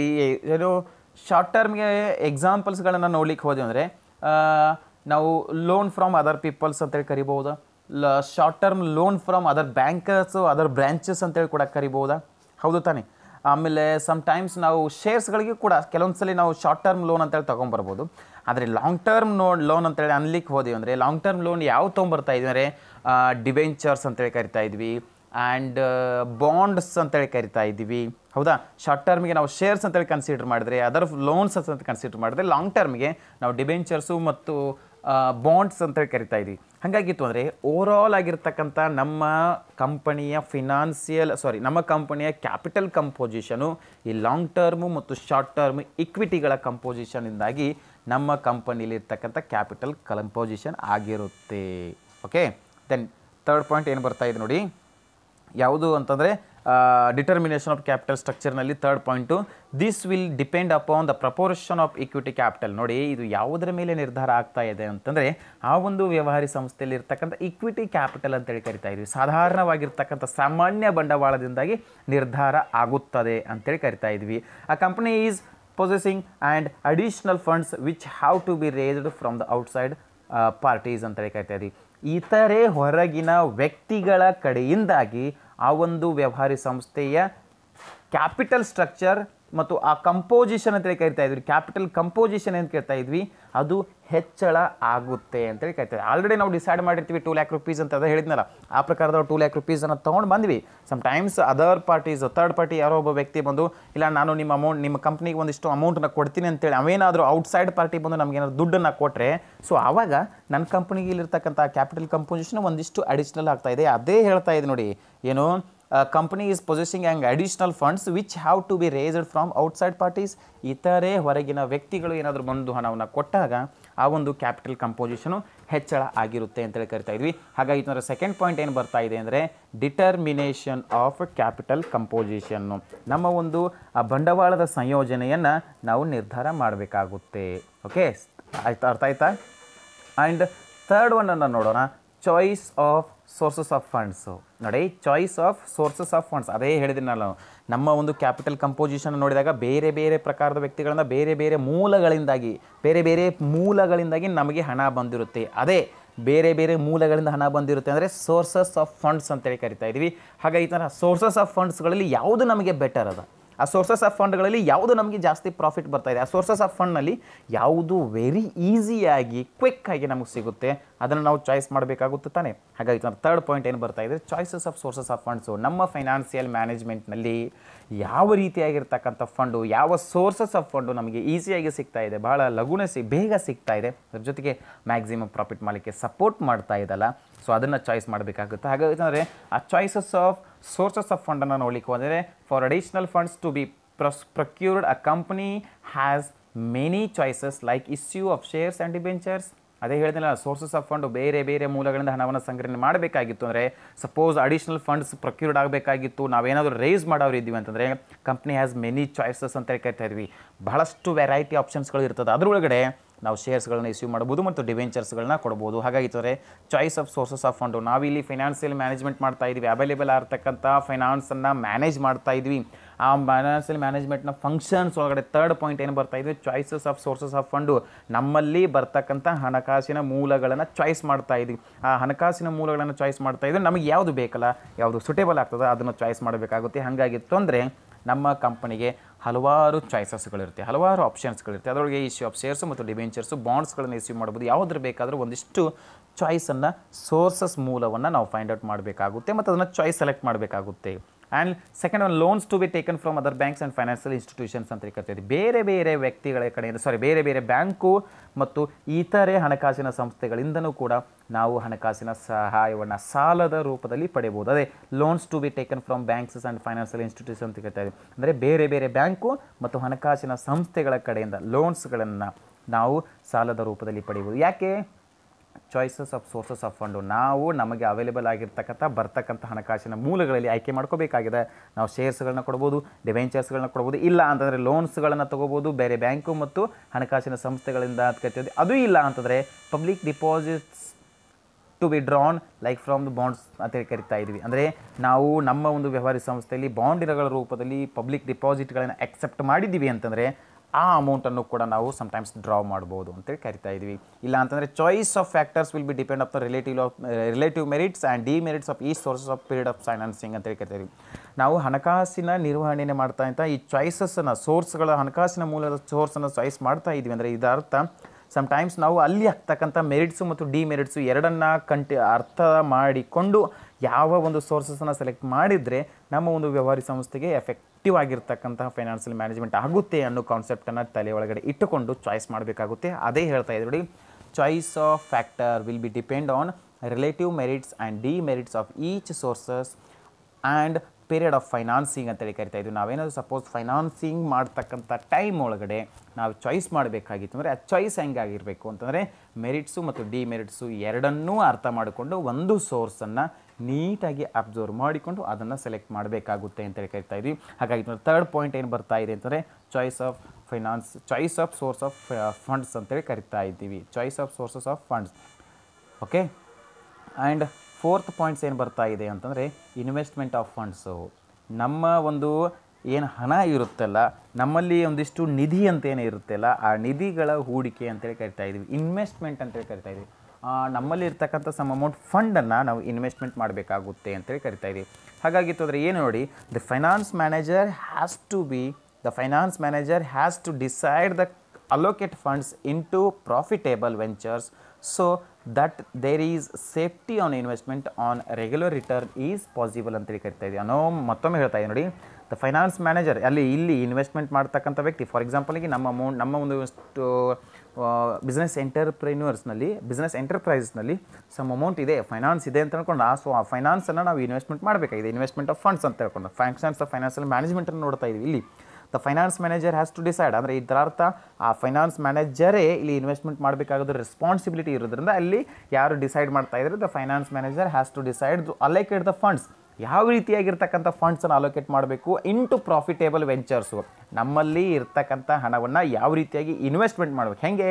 ಈ ಏನು ಶಾರ್ಟ್ ಟರ್ಮ್ಗೆ ಎಕ್ಸಾಂಪಲ್ಸ್ಗಳನ್ನು ನೋಡ್ಲಿಕ್ಕೆ ಹೋದ್ವಿ ಅಂದರೆ ನಾವು ಲೋನ್ ಫ್ರಮ್ ಅದರ್ ಪೀಪಲ್ಸ್ ಅಂತೇಳಿ ಕರಿಬೋದಾ ಲ short term loan from other bankers other branches ಅಂತೇಳಿ ಕೂಡ ಕರಿಬೋದಾ ಹೌದು ತಾನೆ ಆಮೇಲೆ ಸಮ್ ಟೈಮ್ಸ್ ನಾವು ಶೇರ್ಸ್ಗಳಿಗೆ ಕೂಡ ಕೆಲವೊಂದು ಸಲ ನಾವು ಶಾರ್ಟ್ ಟರ್ಮ್ ಲೋನ್ ಅಂತೇಳಿ ತೊಗೊಂಬರ್ಬೋದು ಆದರೆ ಲಾಂಗ್ ಟರ್ಮ್ ಲೋನ್ ಲೋನ್ ಅಂತೇಳಿ ಅನ್ಲಿಕ್ಕೆ ಹೋದೆವು ಅಂದರೆ ಲಾಂಗ್ ಟರ್ಮ್ ಲೋನ್ ಯಾವ ತೊಗೊಂಬರ್ತಾ ಇದ್ವಿ ಅಂದರೆ ಡಿಬೆಂಚರ್ಸ್ ಅಂತೇಳಿ ಕರಿತಾ ಇದ್ವಿ ಆ್ಯಂಡ್ ಬಾಂಡ್ಸ್ ಅಂತೇಳಿ ಕರಿತಾ ಇದ್ವಿ ಹೌದಾ ಶಾರ್ಟ್ ಟರ್ಮಿಗೆ ನಾವು ಶೇರ್ಸ್ ಅಂತೇಳಿ ಕನ್ಸಿಡರ್ ಮಾಡಿದ್ರೆ ಅದರ್ ಲೋನ್ಸ್ ಅಂತ ಕನ್ಸಿಡರ್ ಮಾಡಿದ್ರೆ ಲಾಂಗ್ ಟರ್ಮ್ಗೆ ನಾವು ಡಿವೆಂಚರ್ಸು ಮತ್ತು ಬಾಂಡ್ಸ್ ಅಂತೇಳಿ ಕರಿತಾ ಇದ್ವಿ ಹಾಗಾಗಿತ್ತು ಅಂದರೆ ಓವರಾಲ್ ಆಗಿರ್ತಕ್ಕಂಥ ನಮ್ಮ ಕಂಪನಿಯ ಫಿನಾನ್ಸಿಯಲ್ ಸಾರಿ ನಮ್ಮ ಕಂಪನಿಯ ಕ್ಯಾಪಿಟಲ್ ಕಂಪೋಸಿಷನು ಈ ಲಾಂಗ್ ಟರ್ಮು ಮತ್ತು ಶಾರ್ಟ್ ಟರ್ಮ್ ಇಕ್ವಿಟಿಗಳ ಕಂಪೋಸಿಷನಿಂದಾಗಿ ನಮ್ಮ ಕಂಪನಿಲಿರ್ತಕ್ಕಂಥ ಕ್ಯಾಪಿಟಲ್ ಕಂಪೋಸಿಷನ್ ಆಗಿರುತ್ತೆ ಓಕೆ ದೆನ್ ತರ್ಡ್ ಪಾಯಿಂಟ್ ಏನು ಬರ್ತಾ ಇದೆ ನೋಡಿ ಯಾವುದು ಅಂತಂದರೆ ಡಿಟರ್ಮಿನೇಷನ್ ಆಫ್ ಕ್ಯಾಪಿಟಲ್ ಸ್ಟ್ರಕ್ಚರ್ನಲ್ಲಿ third point this will depend upon the proportion of equity capital ನೋಡಿ ಇದು ಯಾವುದರ ಮೇಲೆ ನಿರ್ಧಾರ ಆಗ್ತಾ ಇದೆ ಅಂತಂದರೆ ಆ ಒಂದು ವ್ಯವಹಾರ ಸಂಸ್ಥೆಯಲ್ಲಿ ಇರ್ತಕ್ಕಂಥ ಇಕ್ವಿಟಿ ಕ್ಯಾಪಿಟಲ್ ಅಂತೇಳಿ ಕರಿತಾ ಇದೀವಿ ಸಾಧಾರಣವಾಗಿರ್ತಕ್ಕಂಥ ಸಾಮಾನ್ಯ ಬಂಡವಾಳದಿಂದಾಗಿ ನಿರ್ಧಾರ ಆಗುತ್ತದೆ ಅಂತೇಳಿ ಕರಿತಾ ಇದ್ವಿ ಆ company is Possessing and additional funds Which have to be raised from the outside parties And that Itare Horagina This is why The people capital structure ಮತ್ತು ಆ ಕಂಪೋಸಿಷನ್ ಅಂತೇಳಿ ಕರಿತಾ ಇದ್ವಿ ಕ್ಯಾಪಿಟಲ್ ಕಂಪೋಸಿಷನ್ ಅಂತ ಕೇಳ್ತಾ ಇದ್ವಿ ಅದು ಹೆಚ್ಚಳ ಆಗುತ್ತೆ ಅಂತೇಳಿ ಕರಿತಾ ಇದ್ವಿ ಆಲ್ರೆಡಿ ನಾವು ಡಿಸೈಡ್ ಮಾಡಿರ್ತೀವಿ ಟೂ ಲ್ಯಾಕ್ ರುಪೀಸ್ ಅಂತ ಅದೇ ಹೇಳಿದ್ನಲ್ಲ ಆ ಪ್ರಕಾರದ ಟೂ ಲ್ಯಾಕ್ ರುಪೀಸನ್ನು ತೊಗೊಂಡು ಬಂದ್ವಿ sometimes other parties third party ಯಾರೋ ಒಬ್ಬ ವ್ಯಕ್ತಿ ಬಂದು ಇಲ್ಲ ನಾನು ನಿಮ್ಮ ಅಮೌಂಟ್ ನಿಮ್ಮ ಕಂಪ್ನಿಗೆ ಒಂದಿಷ್ಟು ಅಮೌಂಟನ್ನು ಕೊಡ್ತೀನಿ ಅಂತೇಳಿ ಅವೇನಾದರೂ ಔಟ್ಸೈಡ್ ಪಾರ್ಟಿ ಬಂದು ನಮಗೇನಾದ್ರು ದುಡ್ಡನ್ನು ಕೊಟ್ಟರೆ ಸೊ ಆವಾಗ ನನ್ನ ಕಂಪ್ನಿಗೆ ಇಲ್ಲಿರ್ತಕ್ಕಂಥ ಕ್ಯಾಪಿಟಲ್ ಕಂಪೋಸಿಷನ್ ಒಂದಿಷ್ಟು ಅಡಿಷ್ನಲ್ ಆಗ್ತಾ ಇದೆ ಅದೇ ಹೇಳ್ತಾ ಇದೆ ನೋಡಿ ಏನು company is possessing and additional funds which have to be raised from outside parties ಇತರೆ ಹೊರಗಿನ ವ್ಯಕ್ತಿಗಳು ಏನಾದರೂ ಬಂದು ಹಣವನ್ನು ಕೊಟ್ಟಾಗ ಆ ಒಂದು ಕ್ಯಾಪಿಟಲ್ ಕಂಪೋಸಿಷನು ಹೆಚ್ಚಳ ಆಗಿರುತ್ತೆ ಅಂತೇಳಿ ಕರಿತಾ ಇದ್ವಿ ಹಾಗಾಗಿ ಇದರ ಸೆಕೆಂಡ್ ಪಾಯಿಂಟ್ ಏನು ಬರ್ತಾ ಇದೆ ಅಂದರೆ ಡಿಟರ್ಮಿನೇಷನ್ ಆಫ್ ಕ್ಯಾಪಿಟಲ್ ಕಂಪೋಸಿಷನ್ನು ನಮ್ಮ ಒಂದು ಬಂಡವಾಳದ ಸಂಯೋಜನೆಯನ್ನು ನಾವು ನಿರ್ಧಾರ ಮಾಡಬೇಕಾಗುತ್ತೆ ಓಕೆ ಆಯ್ತಾ ಅರ್ಥ ಆಯ್ತಾ ಆ್ಯಂಡ್ ಥರ್ಡ್ ಒನ್ನನ್ನು ನೋಡೋಣ choice of sources of funds ನೋಡಿ choice of sources of funds ಅದೇ ಹೇಳಿದ್ದೀನಿ ನಾನು ನಮ್ಮ ಒಂದು ಕ್ಯಾಪಿಟಲ್ ಕಂಪೋಸಿಷನ್ ನೋಡಿದಾಗ ಬೇರೆ ಬೇರೆ ಪ್ರಕಾರದ ವ್ಯಕ್ತಿಗಳನ್ನ ಬೇರೆ ಬೇರೆ ಮೂಲಗಳಿಂದಾಗಿ ಬೇರೆ ಬೇರೆ ಮೂಲಗಳಿಂದಾಗಿ ನಮಗೆ ಹಣ ಬಂದಿರುತ್ತೆ ಅದೇ ಬೇರೆ ಬೇರೆ ಮೂಲಗಳಿಂದ ಹಣ ಬಂದಿರುತ್ತೆ ಅಂದರೆ ಸೋರ್ಸಸ್ ಆಫ್ ಫಂಡ್ಸ್ ಅಂತೇಳಿ ಕರಿತಾ ಇದ್ದೀವಿ ಹಾಗೆ ಈ ಥರ ಸೋರ್ಸಸ್ ಆಫ್ ಫಂಡ್ಸ್ಗಳಲ್ಲಿ ಯಾವುದು ನಮಗೆ ಬೆಟರ್ ಅದ ಆ ಸೋರ್ಸಸ್ ಆಫ್ ಫಂಡ್ಗಳಲ್ಲಿ ಯಾವುದು ನಮಗೆ ಜಾಸ್ತಿ ಪ್ರಾಫಿಟ್ ಬರ್ತಾ ಇದೆ ಆ ಸೋರ್ಸಸ್ ಆಫ್ ಫಂಡ್ನಲ್ಲಿ ಯಾವುದು ವೆರಿ ಈಸಿಯಾಗಿ ಕ್ವಿಕ್ಕಾಗಿ ನಮಗೆ ಸಿಗುತ್ತೆ ಅದನ್ನು ನಾವು ಚಾಯ್ಸ್ ಮಾಡಬೇಕಾಗುತ್ತೆ ತಾನೆ ಹಾಗಾಗಿ ನಮ್ಮ ತರ್ಡ್ ಪಾಯಿಂಟ್ ಏನು ಬರ್ತಾ ಇದೆ choices of sources of funds ನಮ್ಮ ಫೈನಾನ್ಸಿಯಲ್ ಮ್ಯಾನೇಜ್ಮೆಂಟ್ನಲ್ಲಿ ಯಾವ ರೀತಿಯಾಗಿರ್ತಕ್ಕಂಥ ಫಂಡು ಯಾವ ಸೋರ್ಸಸ್ ಆಫ್ ಫಂಡು ನಮಗೆ ಈಸಿಯಾಗಿ ಸಿಗ್ತಾ ಇದೆ ಭಾಳ ಲಘುನೇ ಸಿ ಬೇಗ ಸಿಗ್ತಾ ಇದೆ ಅದ್ರ ಜೊತೆಗೆ ಮ್ಯಾಕ್ಸಿಮಮ್ ಪ್ರಾಫಿಟ್ ಮಾಡಲಿಕ್ಕೆ ಸಪೋರ್ಟ್ ಮಾಡ್ತಾ ಇದ್ದಲ್ಲ ಸೊ ಅದನ್ನು ಚಾಯ್ಸ್ ಮಾಡಬೇಕಾಗುತ್ತೆ ಹಾಗಾಗಿ ಅಂದರೆ ಆ ಚಾಯ್ಸಸ್ ಆಫ್ ಸೋರ್ಸಸ್ ಆಫ್ ಫಂಡನ್ನು ನೋಡಲಿಕ್ಕೆ ಹೋದರೆ for additional funds to be ಪ್ರಸ್ procured a company has many choices like issue of shares and debentures ಅದೆ ಹೇಳಿದನಲ್ಲ ಸೋರ್ಸಸ್ ಆಫ್ ಫಂಡ್ ಬೇರೆ ಬೇರೆ ಮೂಲಗಳಿಂದ ಹಣವನ್ನು ಸಂಗ್ರಹಣೆ ಮಾಡಬೇಕಾಗಿತ್ತು ಅಂದ್ರೆ ಸಪೋಸ್ ಅಡಿಷನಲ್ ಫಂಡ್ಸ್ ಪ್ರೊಕ್ಯೂರ್ಡ್ ಆಗಬೇಕಾಗಿತ್ತು ನಾವು ಏನಾದರೂ ರೇಸ್ ಮಾಡೋರು ಇದೀವಿ ಅಂತಂದ್ರೆ ಕಂಪನಿ ಹ್ಯಾಸ್ ಮೆನಿ ಚಾಯ್ಸಸ್ ಅಂತ ಹೇಳ್ತಿದೀವಿ ಬಹಳಷ್ಟು ವೆರೈಟಿ ಆಪ್ಷನ್ಸ್ ಗಳು ಇರ್ತಿದವು ಅದರೊಳಗಡೆ ನಾವು ಷೇರ್ಸ್ ಗಳನ್ನು ಇಶ್ಯೂ ಮಾಡಬಹುದು ಮತ್ತು ಡಿಬೆಂಚರ್ಸ್ ಗಳನ್ನು ಕೊಡ್ಬಹುದು ಹಾಗಾಗಿ ತೋರೆ choice of sources of fund ನಾವು ಇಲ್ಲಿ ಫೈನಾನ್ಷಿಯಲ್ ಮ್ಯಾನೇಜ್ಮೆಂಟ್ ಮಾಡುತ್ತಾ ಇದೀವಿ ಅವೈಲೇಬಲ್ ಆರ್ತಕ್ಕಂತ ಫೈನಾನ್ಸ್ ಅನ್ನು ಮ್ಯಾನೇಜ್ ಮಾಡುತ್ತಾ ಇದೀವಿ ಆ ಫೈನಾನ್ಷಿಯಲ್ ಮ್ಯಾನೇಜ್ಮೆಂಟ್ನ ಫಂಕ್ಷನ್ಸ್ ಒಳಗಡೆ ತರ್ಡ್ ಪಾಯಿಂಟ್ ಏನು ಬರ್ತಾ ಇದೆ choices of sources of fund ನಮ್ಮಲ್ಲಿ ಬರ್ತಕ್ಕಂಥ ಹಣಕಾಸಿನ ಮೂಲಗಳನ್ನು ಚಾಯ್ಸ್ ಮಾಡ್ತಾ ಇದ್ವಿ ಆ ಹಣಕಾಸಿನ ಮೂಲಗಳನ್ನು ಚಾಯ್ಸ್ ಮಾಡ್ತಾ ಇದ್ದರೆ ನಮಗೆ ಯಾವುದು ಬೇಕಲ್ಲ ಯಾವುದು ಸುಟೇಬಲ್ ಆಗ್ತದೆ ಅದನ್ನು ಚಾಯ್ಸ್ ಮಾಡಬೇಕಾಗುತ್ತೆ ಹಾಗಾಗಿತ್ತು ಅಂದರೆ ನಮ್ಮ ಕಂಪನಿಗೆ ಹಲವಾರು ಚಾಯ್ಸಸ್ಗಳಿರುತ್ತೆ ಹಲವಾರು ಆಪ್ಷನ್ಸ್ಗಳಿರುತ್ತೆ ಅದರೊಳಗೆ ಇಶ್ಯೂ ಆಫ್ ಶೇರ್ಸು ಮತ್ತು ಡಿವೆಂಚರ್ಸು ಬಾಂಡ್ಸ್ಗಳನ್ನು ಇಶ್ಯೂ ಮಾಡ್ಬೋದು ಯಾವುದ್ರ ಬೇಕಾದರೂ ಒಂದಿಷ್ಟು ಚಾಯ್ಸನ್ನು ಸೋರ್ಸಸ್ ಮೂಲವನ್ನು ನಾವು ಫೈಂಡ್ ಔಟ್ ಮಾಡಬೇಕಾಗುತ್ತೆ ಮತ್ತು ಅದನ್ನು ಚಾಯ್ಸ್ ಸೆಲೆಕ್ಟ್ ಮಾಡಬೇಕಾಗುತ್ತೆ ಆ್ಯಂಡ್ ಸೆಕೆಂಡ್ ಒಂದು loans to be taken from other banks and financial institutions ಅಂತ ಕರಿತೀವಿ ಬೇರೆ ಬೇರೆ ವ್ಯಕ್ತಿಗಳ ಕಡೆಯಿಂದ ಸಾರಿ ಬೇರೆ ಬೇರೆ ಬ್ಯಾಂಕು ಮತ್ತು ಇತರೆ ಹಣಕಾಸಿನ ಸಂಸ್ಥೆಗಳಿಂದನೂ ಕೂಡ ನಾವು ಹಣಕಾಸಿನ ಸಹಾಯವನ್ನು ಸಾಲದ ರೂಪದಲ್ಲಿ ಪಡೆಯಬಹುದು ಅದೇ loans to be taken from banks and financial institution ಅಂತ ಕೇಳ್ತಾ ಇದ್ದೀವಿ ಅಂದರೆ ಬೇರೆ ಬೇರೆ ಬ್ಯಾಂಕು ಮತ್ತು ಹಣಕಾಸಿನ ಸಂಸ್ಥೆಗಳ ಕಡೆಯಿಂದ ಲೋನ್ಸ್ಗಳನ್ನು ನಾವು ಸಾಲದ ರೂಪದಲ್ಲಿ ಪಡೆಯಬಹುದು ಯಾಕೆ choices of sources of fund ನಾವು ನಮಗೆ ಅವೈಲೇಬಲ್ ಆಗಿರ್ತಕ್ಕಂಥ ಬರ್ತಕ್ಕಂಥ ಹಣಕಾಸಿನ ಮೂಲಗಳಲ್ಲಿ ಆಯ್ಕೆ ಮಾಡ್ಕೋಬೇಕಾಗಿದೆ ನಾವು ಶೇರ್ಸ್ಗಳನ್ನ ಕೊಡ್ಬೋದು ಡಿವೆಂಚರ್ಸ್ಗಳನ್ನ ಕೊಡ್ಬೋದು ಇಲ್ಲ ಅಂತಂದರೆ ಲೋನ್ಸ್ಗಳನ್ನು ತೊಗೋಬೋದು ಬೇರೆ ಬ್ಯಾಂಕು ಮತ್ತು ಹಣಕಾಸಿನ ಸಂಸ್ಥೆಗಳಿಂದ ಅಂತ ಕರಿತೀವಿ ಅದು ಇಲ್ಲ ಅಂತಂದರೆ public deposits to be drawn like from the bonds ಅಂತ ಕರಿತಾ ಇದ್ವಿ ಅಂದರೆ ನಾವು ನಮ್ಮ ಒಂದು ವ್ಯವಹಾರ ಸಂಸ್ಥೆಯಲ್ಲಿ ಬಾಂಡಿನಗಳ ರೂಪದಲ್ಲಿ ಪಬ್ಲಿಕ್ ಡಿಪಾಸಿಟ್ಗಳನ್ನು ಅಕ್ಸೆಪ್ಟ್ ಮಾಡಿದ್ದೀವಿ ಅಂತಂದರೆ ಆ ಅಮೌಂಟನ್ನು ಕೂಡ ನಾವು ಸಮಟೈಮ್ಸ್ ಡ್ರಾ ಮಾಡ್ಬೋದು ಅಂತೇಳಿ ಕರಿತಾ ಇದ್ವಿ ಇಲ್ಲ ಅಂತಂದರೆ choice of factors will be depend of the relative of relative merits and demerits of ಈ sources of period of financing ಅಂತೇಳಿ ಕರಿತೀವಿ ನಾವು ಹಣಕಾಸಿನ ನಿರ್ವಹಣೆ ಮಾಡ್ತಾ ಇಂಥ ಈ ಚಾಯ್ಸಸ್ಸನ್ನು ಸೋರ್ಸ್ಗಳ ಹಣಕಾಸಿನ ಮೂಲದ ಸೋರ್ಸನ್ನು ಚಾಯ್ಸ್ ಮಾಡ್ತಾ ಇದ್ವಿ ಅಂದರೆ ಇದರ್ಥ ಸಮಟೈಮ್ಸ್ ನಾವು ಅಲ್ಲಿ ಹಾಕ್ತಕ್ಕಂಥ ಮೆರಿಟ್ಸು ಮತ್ತು ಮೆರಿಟ್ಸು ಎರಡನ್ನ ಕಂಟಿ ಅರ್ಥ ಮಾಡಿಕೊಂಡು ಯಾವ ಒಂದು ಸೋರ್ಸಸನ್ನು ಸೆಲೆಕ್ಟ್ ಮಾಡಿದರೆ ನಮ್ಮ ಒಂದು ವ್ಯವಹಾರ ಸಂಸ್ಥೆಗೆ ಎಫೆಕ್ಟಿವ್ ಆಗಿರ್ತಕ್ಕಂತಹ ಫೈನಾನ್ಷಿಯಲ್ ಮ್ಯಾನೇಜ್ಮೆಂಟ್ ಆಗುತ್ತೆ ಅನ್ನೋ ಕಾನ್ಸೆಪ್ಟನ್ನು ತಲೆ ಒಳಗಡೆ ಇಟ್ಟುಕೊಂಡು ಚಾಯ್ಸ್ ಮಾಡಬೇಕಾಗುತ್ತೆ ಅದೇ ಹೇಳ್ತಾ ಇದ್ದೀವಿ ನೋಡಿ choice of factor will be depend on relative merits and demerits of each sources and period of financing ಅಂತೇಳಿ ಕರಿತಾ ಇದ್ವಿ ನಾವೇನಾದರೂ ಸಪೋಸ್ ಫೈನಾನ್ಸಿಂಗ್ ಮಾಡ್ತಕ್ಕಂಥ ಟೈಮ್ ಒಳಗಡೆ ನಾವು ಚಾಯ್ಸ್ ಮಾಡಬೇಕಾಗಿತ್ತು ಅಂದರೆ ಆ ಚಾಯ್ಸ್ ಹೆಂಗಾಗಿರಬೇಕು ಅಂತಂದರೆ ಮೆರಿಟ್ಸು ಮತ್ತು ಡಿಮೆರಿಟ್ಸು ಎರಡನ್ನೂ ಅರ್ಥ ಮಾಡಿಕೊಂಡು ಒಂದು ಸೋರ್ಸನ್ನು ನೀಟಾಗಿ ಅಬ್ಸರ್ವ್ ಮಾಡಿಕೊಂಡು ಅದನ್ನು ಸೆಲೆಕ್ಟ್ ಮಾಡಬೇಕಾಗುತ್ತೆ ಅಂತೇಳಿ ಕರಿತಾ ಇದ್ವಿ ಹಾಗಾಗಿ ತರ್ಡ್ ಪಾಯಿಂಟ್ ಏನು ಬರ್ತಾ ಇದೆ ಅಂತಂದರೆ choice of finance choice of source of funds ಅಂತೇಳಿ ಕರಿತಾ ಇದ್ದೀವಿ choice of sources of funds okay and fourth points ಏನು ಬರ್ತಾ ಇದೆ ಅಂತಂದರೆ ಇನ್ವೆಸ್ಟ್ಮೆಂಟ್ ಆಫ್ ಫಂಡ್ಸು ನಮ್ಮ ಒಂದು ಏನು ಹಣ ಇರುತ್ತಲ್ಲ ನಮ್ಮಲ್ಲಿ ಒಂದಿಷ್ಟು ನಿಧಿ ಏನು ಇರುತ್ತಲ್ಲ ಆ ನಿಧಿಗಳ ಹೂಡಿಕೆ ಅಂತೇಳಿ ಕರಿತಾ ಇದ್ದೀವಿ ಇನ್ವೆಸ್ಟ್ಮೆಂಟ್ ಅಂತೇಳಿ ಕರಿತಾ ಇದ್ದೀವಿ ನಮ್ಮಲ್ಲಿ ಇರ್ತಕ್ಕಂಥ ಸಮ್ ಅಮೌಂಟ್ ಫಂಡನ್ನು ನಾವು ಇನ್ವೆಸ್ಟ್ಮೆಂಟ್ ಮಾಡಬೇಕಾಗುತ್ತೆ ಅಂತೇಳಿ ಕರಿತಾ ಇದ್ದೀವಿ ಹಾಗಾಗಿತ್ತು ಅಂದರೆ ಏನು ನೋಡಿ the finance manager has to be the finance manager has to decide the allocate funds into profitable ventures so that there is safety on investment on regular return is possible ಅಂತೇಳಿ ಕರಿತಾ ಇದ್ದೀವಿ ಅನ್ನೋ ಮತ್ತೊಮ್ಮೆ ಹೇಳ್ತಾ ಇದ್ದೀವಿ ನೋಡಿ the finance manager ಅಲ್ಲಿ ಇಲ್ಲಿ ಇನ್ವೆಸ್ಟ್ಮೆಂಟ್ ಮಾಡ್ತಕ್ಕಂಥ ವ್ಯಕ್ತಿ ಫಾರ್ ಎಕ್ಸಾಂಪಲ್ಗೆ ನಮ್ಮ ಅಮೌಂಟ್ ನಮ್ಮ ಒಂದು ಬಿಸ್ನೆಸ್ ಎಂಟರ್ಪ್ರಿನ್ಯೂರ್ಸ್ನಲ್ಲಿ ಬಿಸ್ನೆಸ್ ಎಂಟರ್ಪ್ರೈಸಸ್ನಲ್ಲಿ ಸಮ್ ಅಮೌಂಟ್ ಇದೆ ಫೈನಾನ್ಸ್ ಇದೆ ಅಂತ ಹೇಳ್ಕೊಂಡು ಆ ಸೊ ಆ ಫೈನಾನ್ಸನ್ನು ನಾವು ಇನ್ವೆಸ್ಟ್ಮೆಂಟ್ ಮಾಡಬೇಕಾಗಿದೆ ಇನ್ವೆಸ್ಟ್ಮೆಂಟ್ ಆಫ್ ಫಂಡ್ಸ್ ಅಂತ ಹೇಳ್ಕೊಂಡು ಫ್ಯಾಂಕ್ಷನ್ಸ್ ಆಫ್ ಫೈನಾನ್ಷಿಯಲ್ ಮ್ಯಾನೇಜ್ಮೆಂಟನ್ನು ನೋಡ್ತಾ ಇದ್ದೀವಿ ಇಲ್ಲಿ the finance manager has to decide ಅಂದರೆ ಇದರ ಅರ್ಥ ಆ ಫೈನಾನ್ಸ್ ಮ್ಯಾನೇಜರೇ ಇಲ್ಲಿ ಇನ್ವೆಸ್ಟ್ಮೆಂಟ್ ಮಾಡಬೇಕಾಗೋದು ರೆಸ್ಪಾನ್ಸಿಬಿಲಿಟಿ ಇರೋದ್ರಿಂದ ಅಲ್ಲಿ ಯಾರು ಡಿಸೈಡ್ ಮಾಡ್ತಾ ಇದ್ದಾರೆ the finance manager has to decide to allocate the funds ಯಾವ ರೀತಿಯಾಗಿರ್ತಕ್ಕಂಥ ಫಂಡ್ಸನ್ನು ಅಲೋಕೇಟ್ ಮಾಡಬೇಕು ಇಂಟು ಪ್ರಾಫಿಟೇಬಲ್ ವೆಂಚರ್ಸು ನಮ್ಮಲ್ಲಿ ಇರ್ತಕ್ಕಂಥ ಹಣವನ್ನು ಯಾವ ರೀತಿಯಾಗಿ ಇನ್ವೆಸ್ಟ್ಮೆಂಟ್ ಮಾಡಬೇಕು ಹೇಗೆ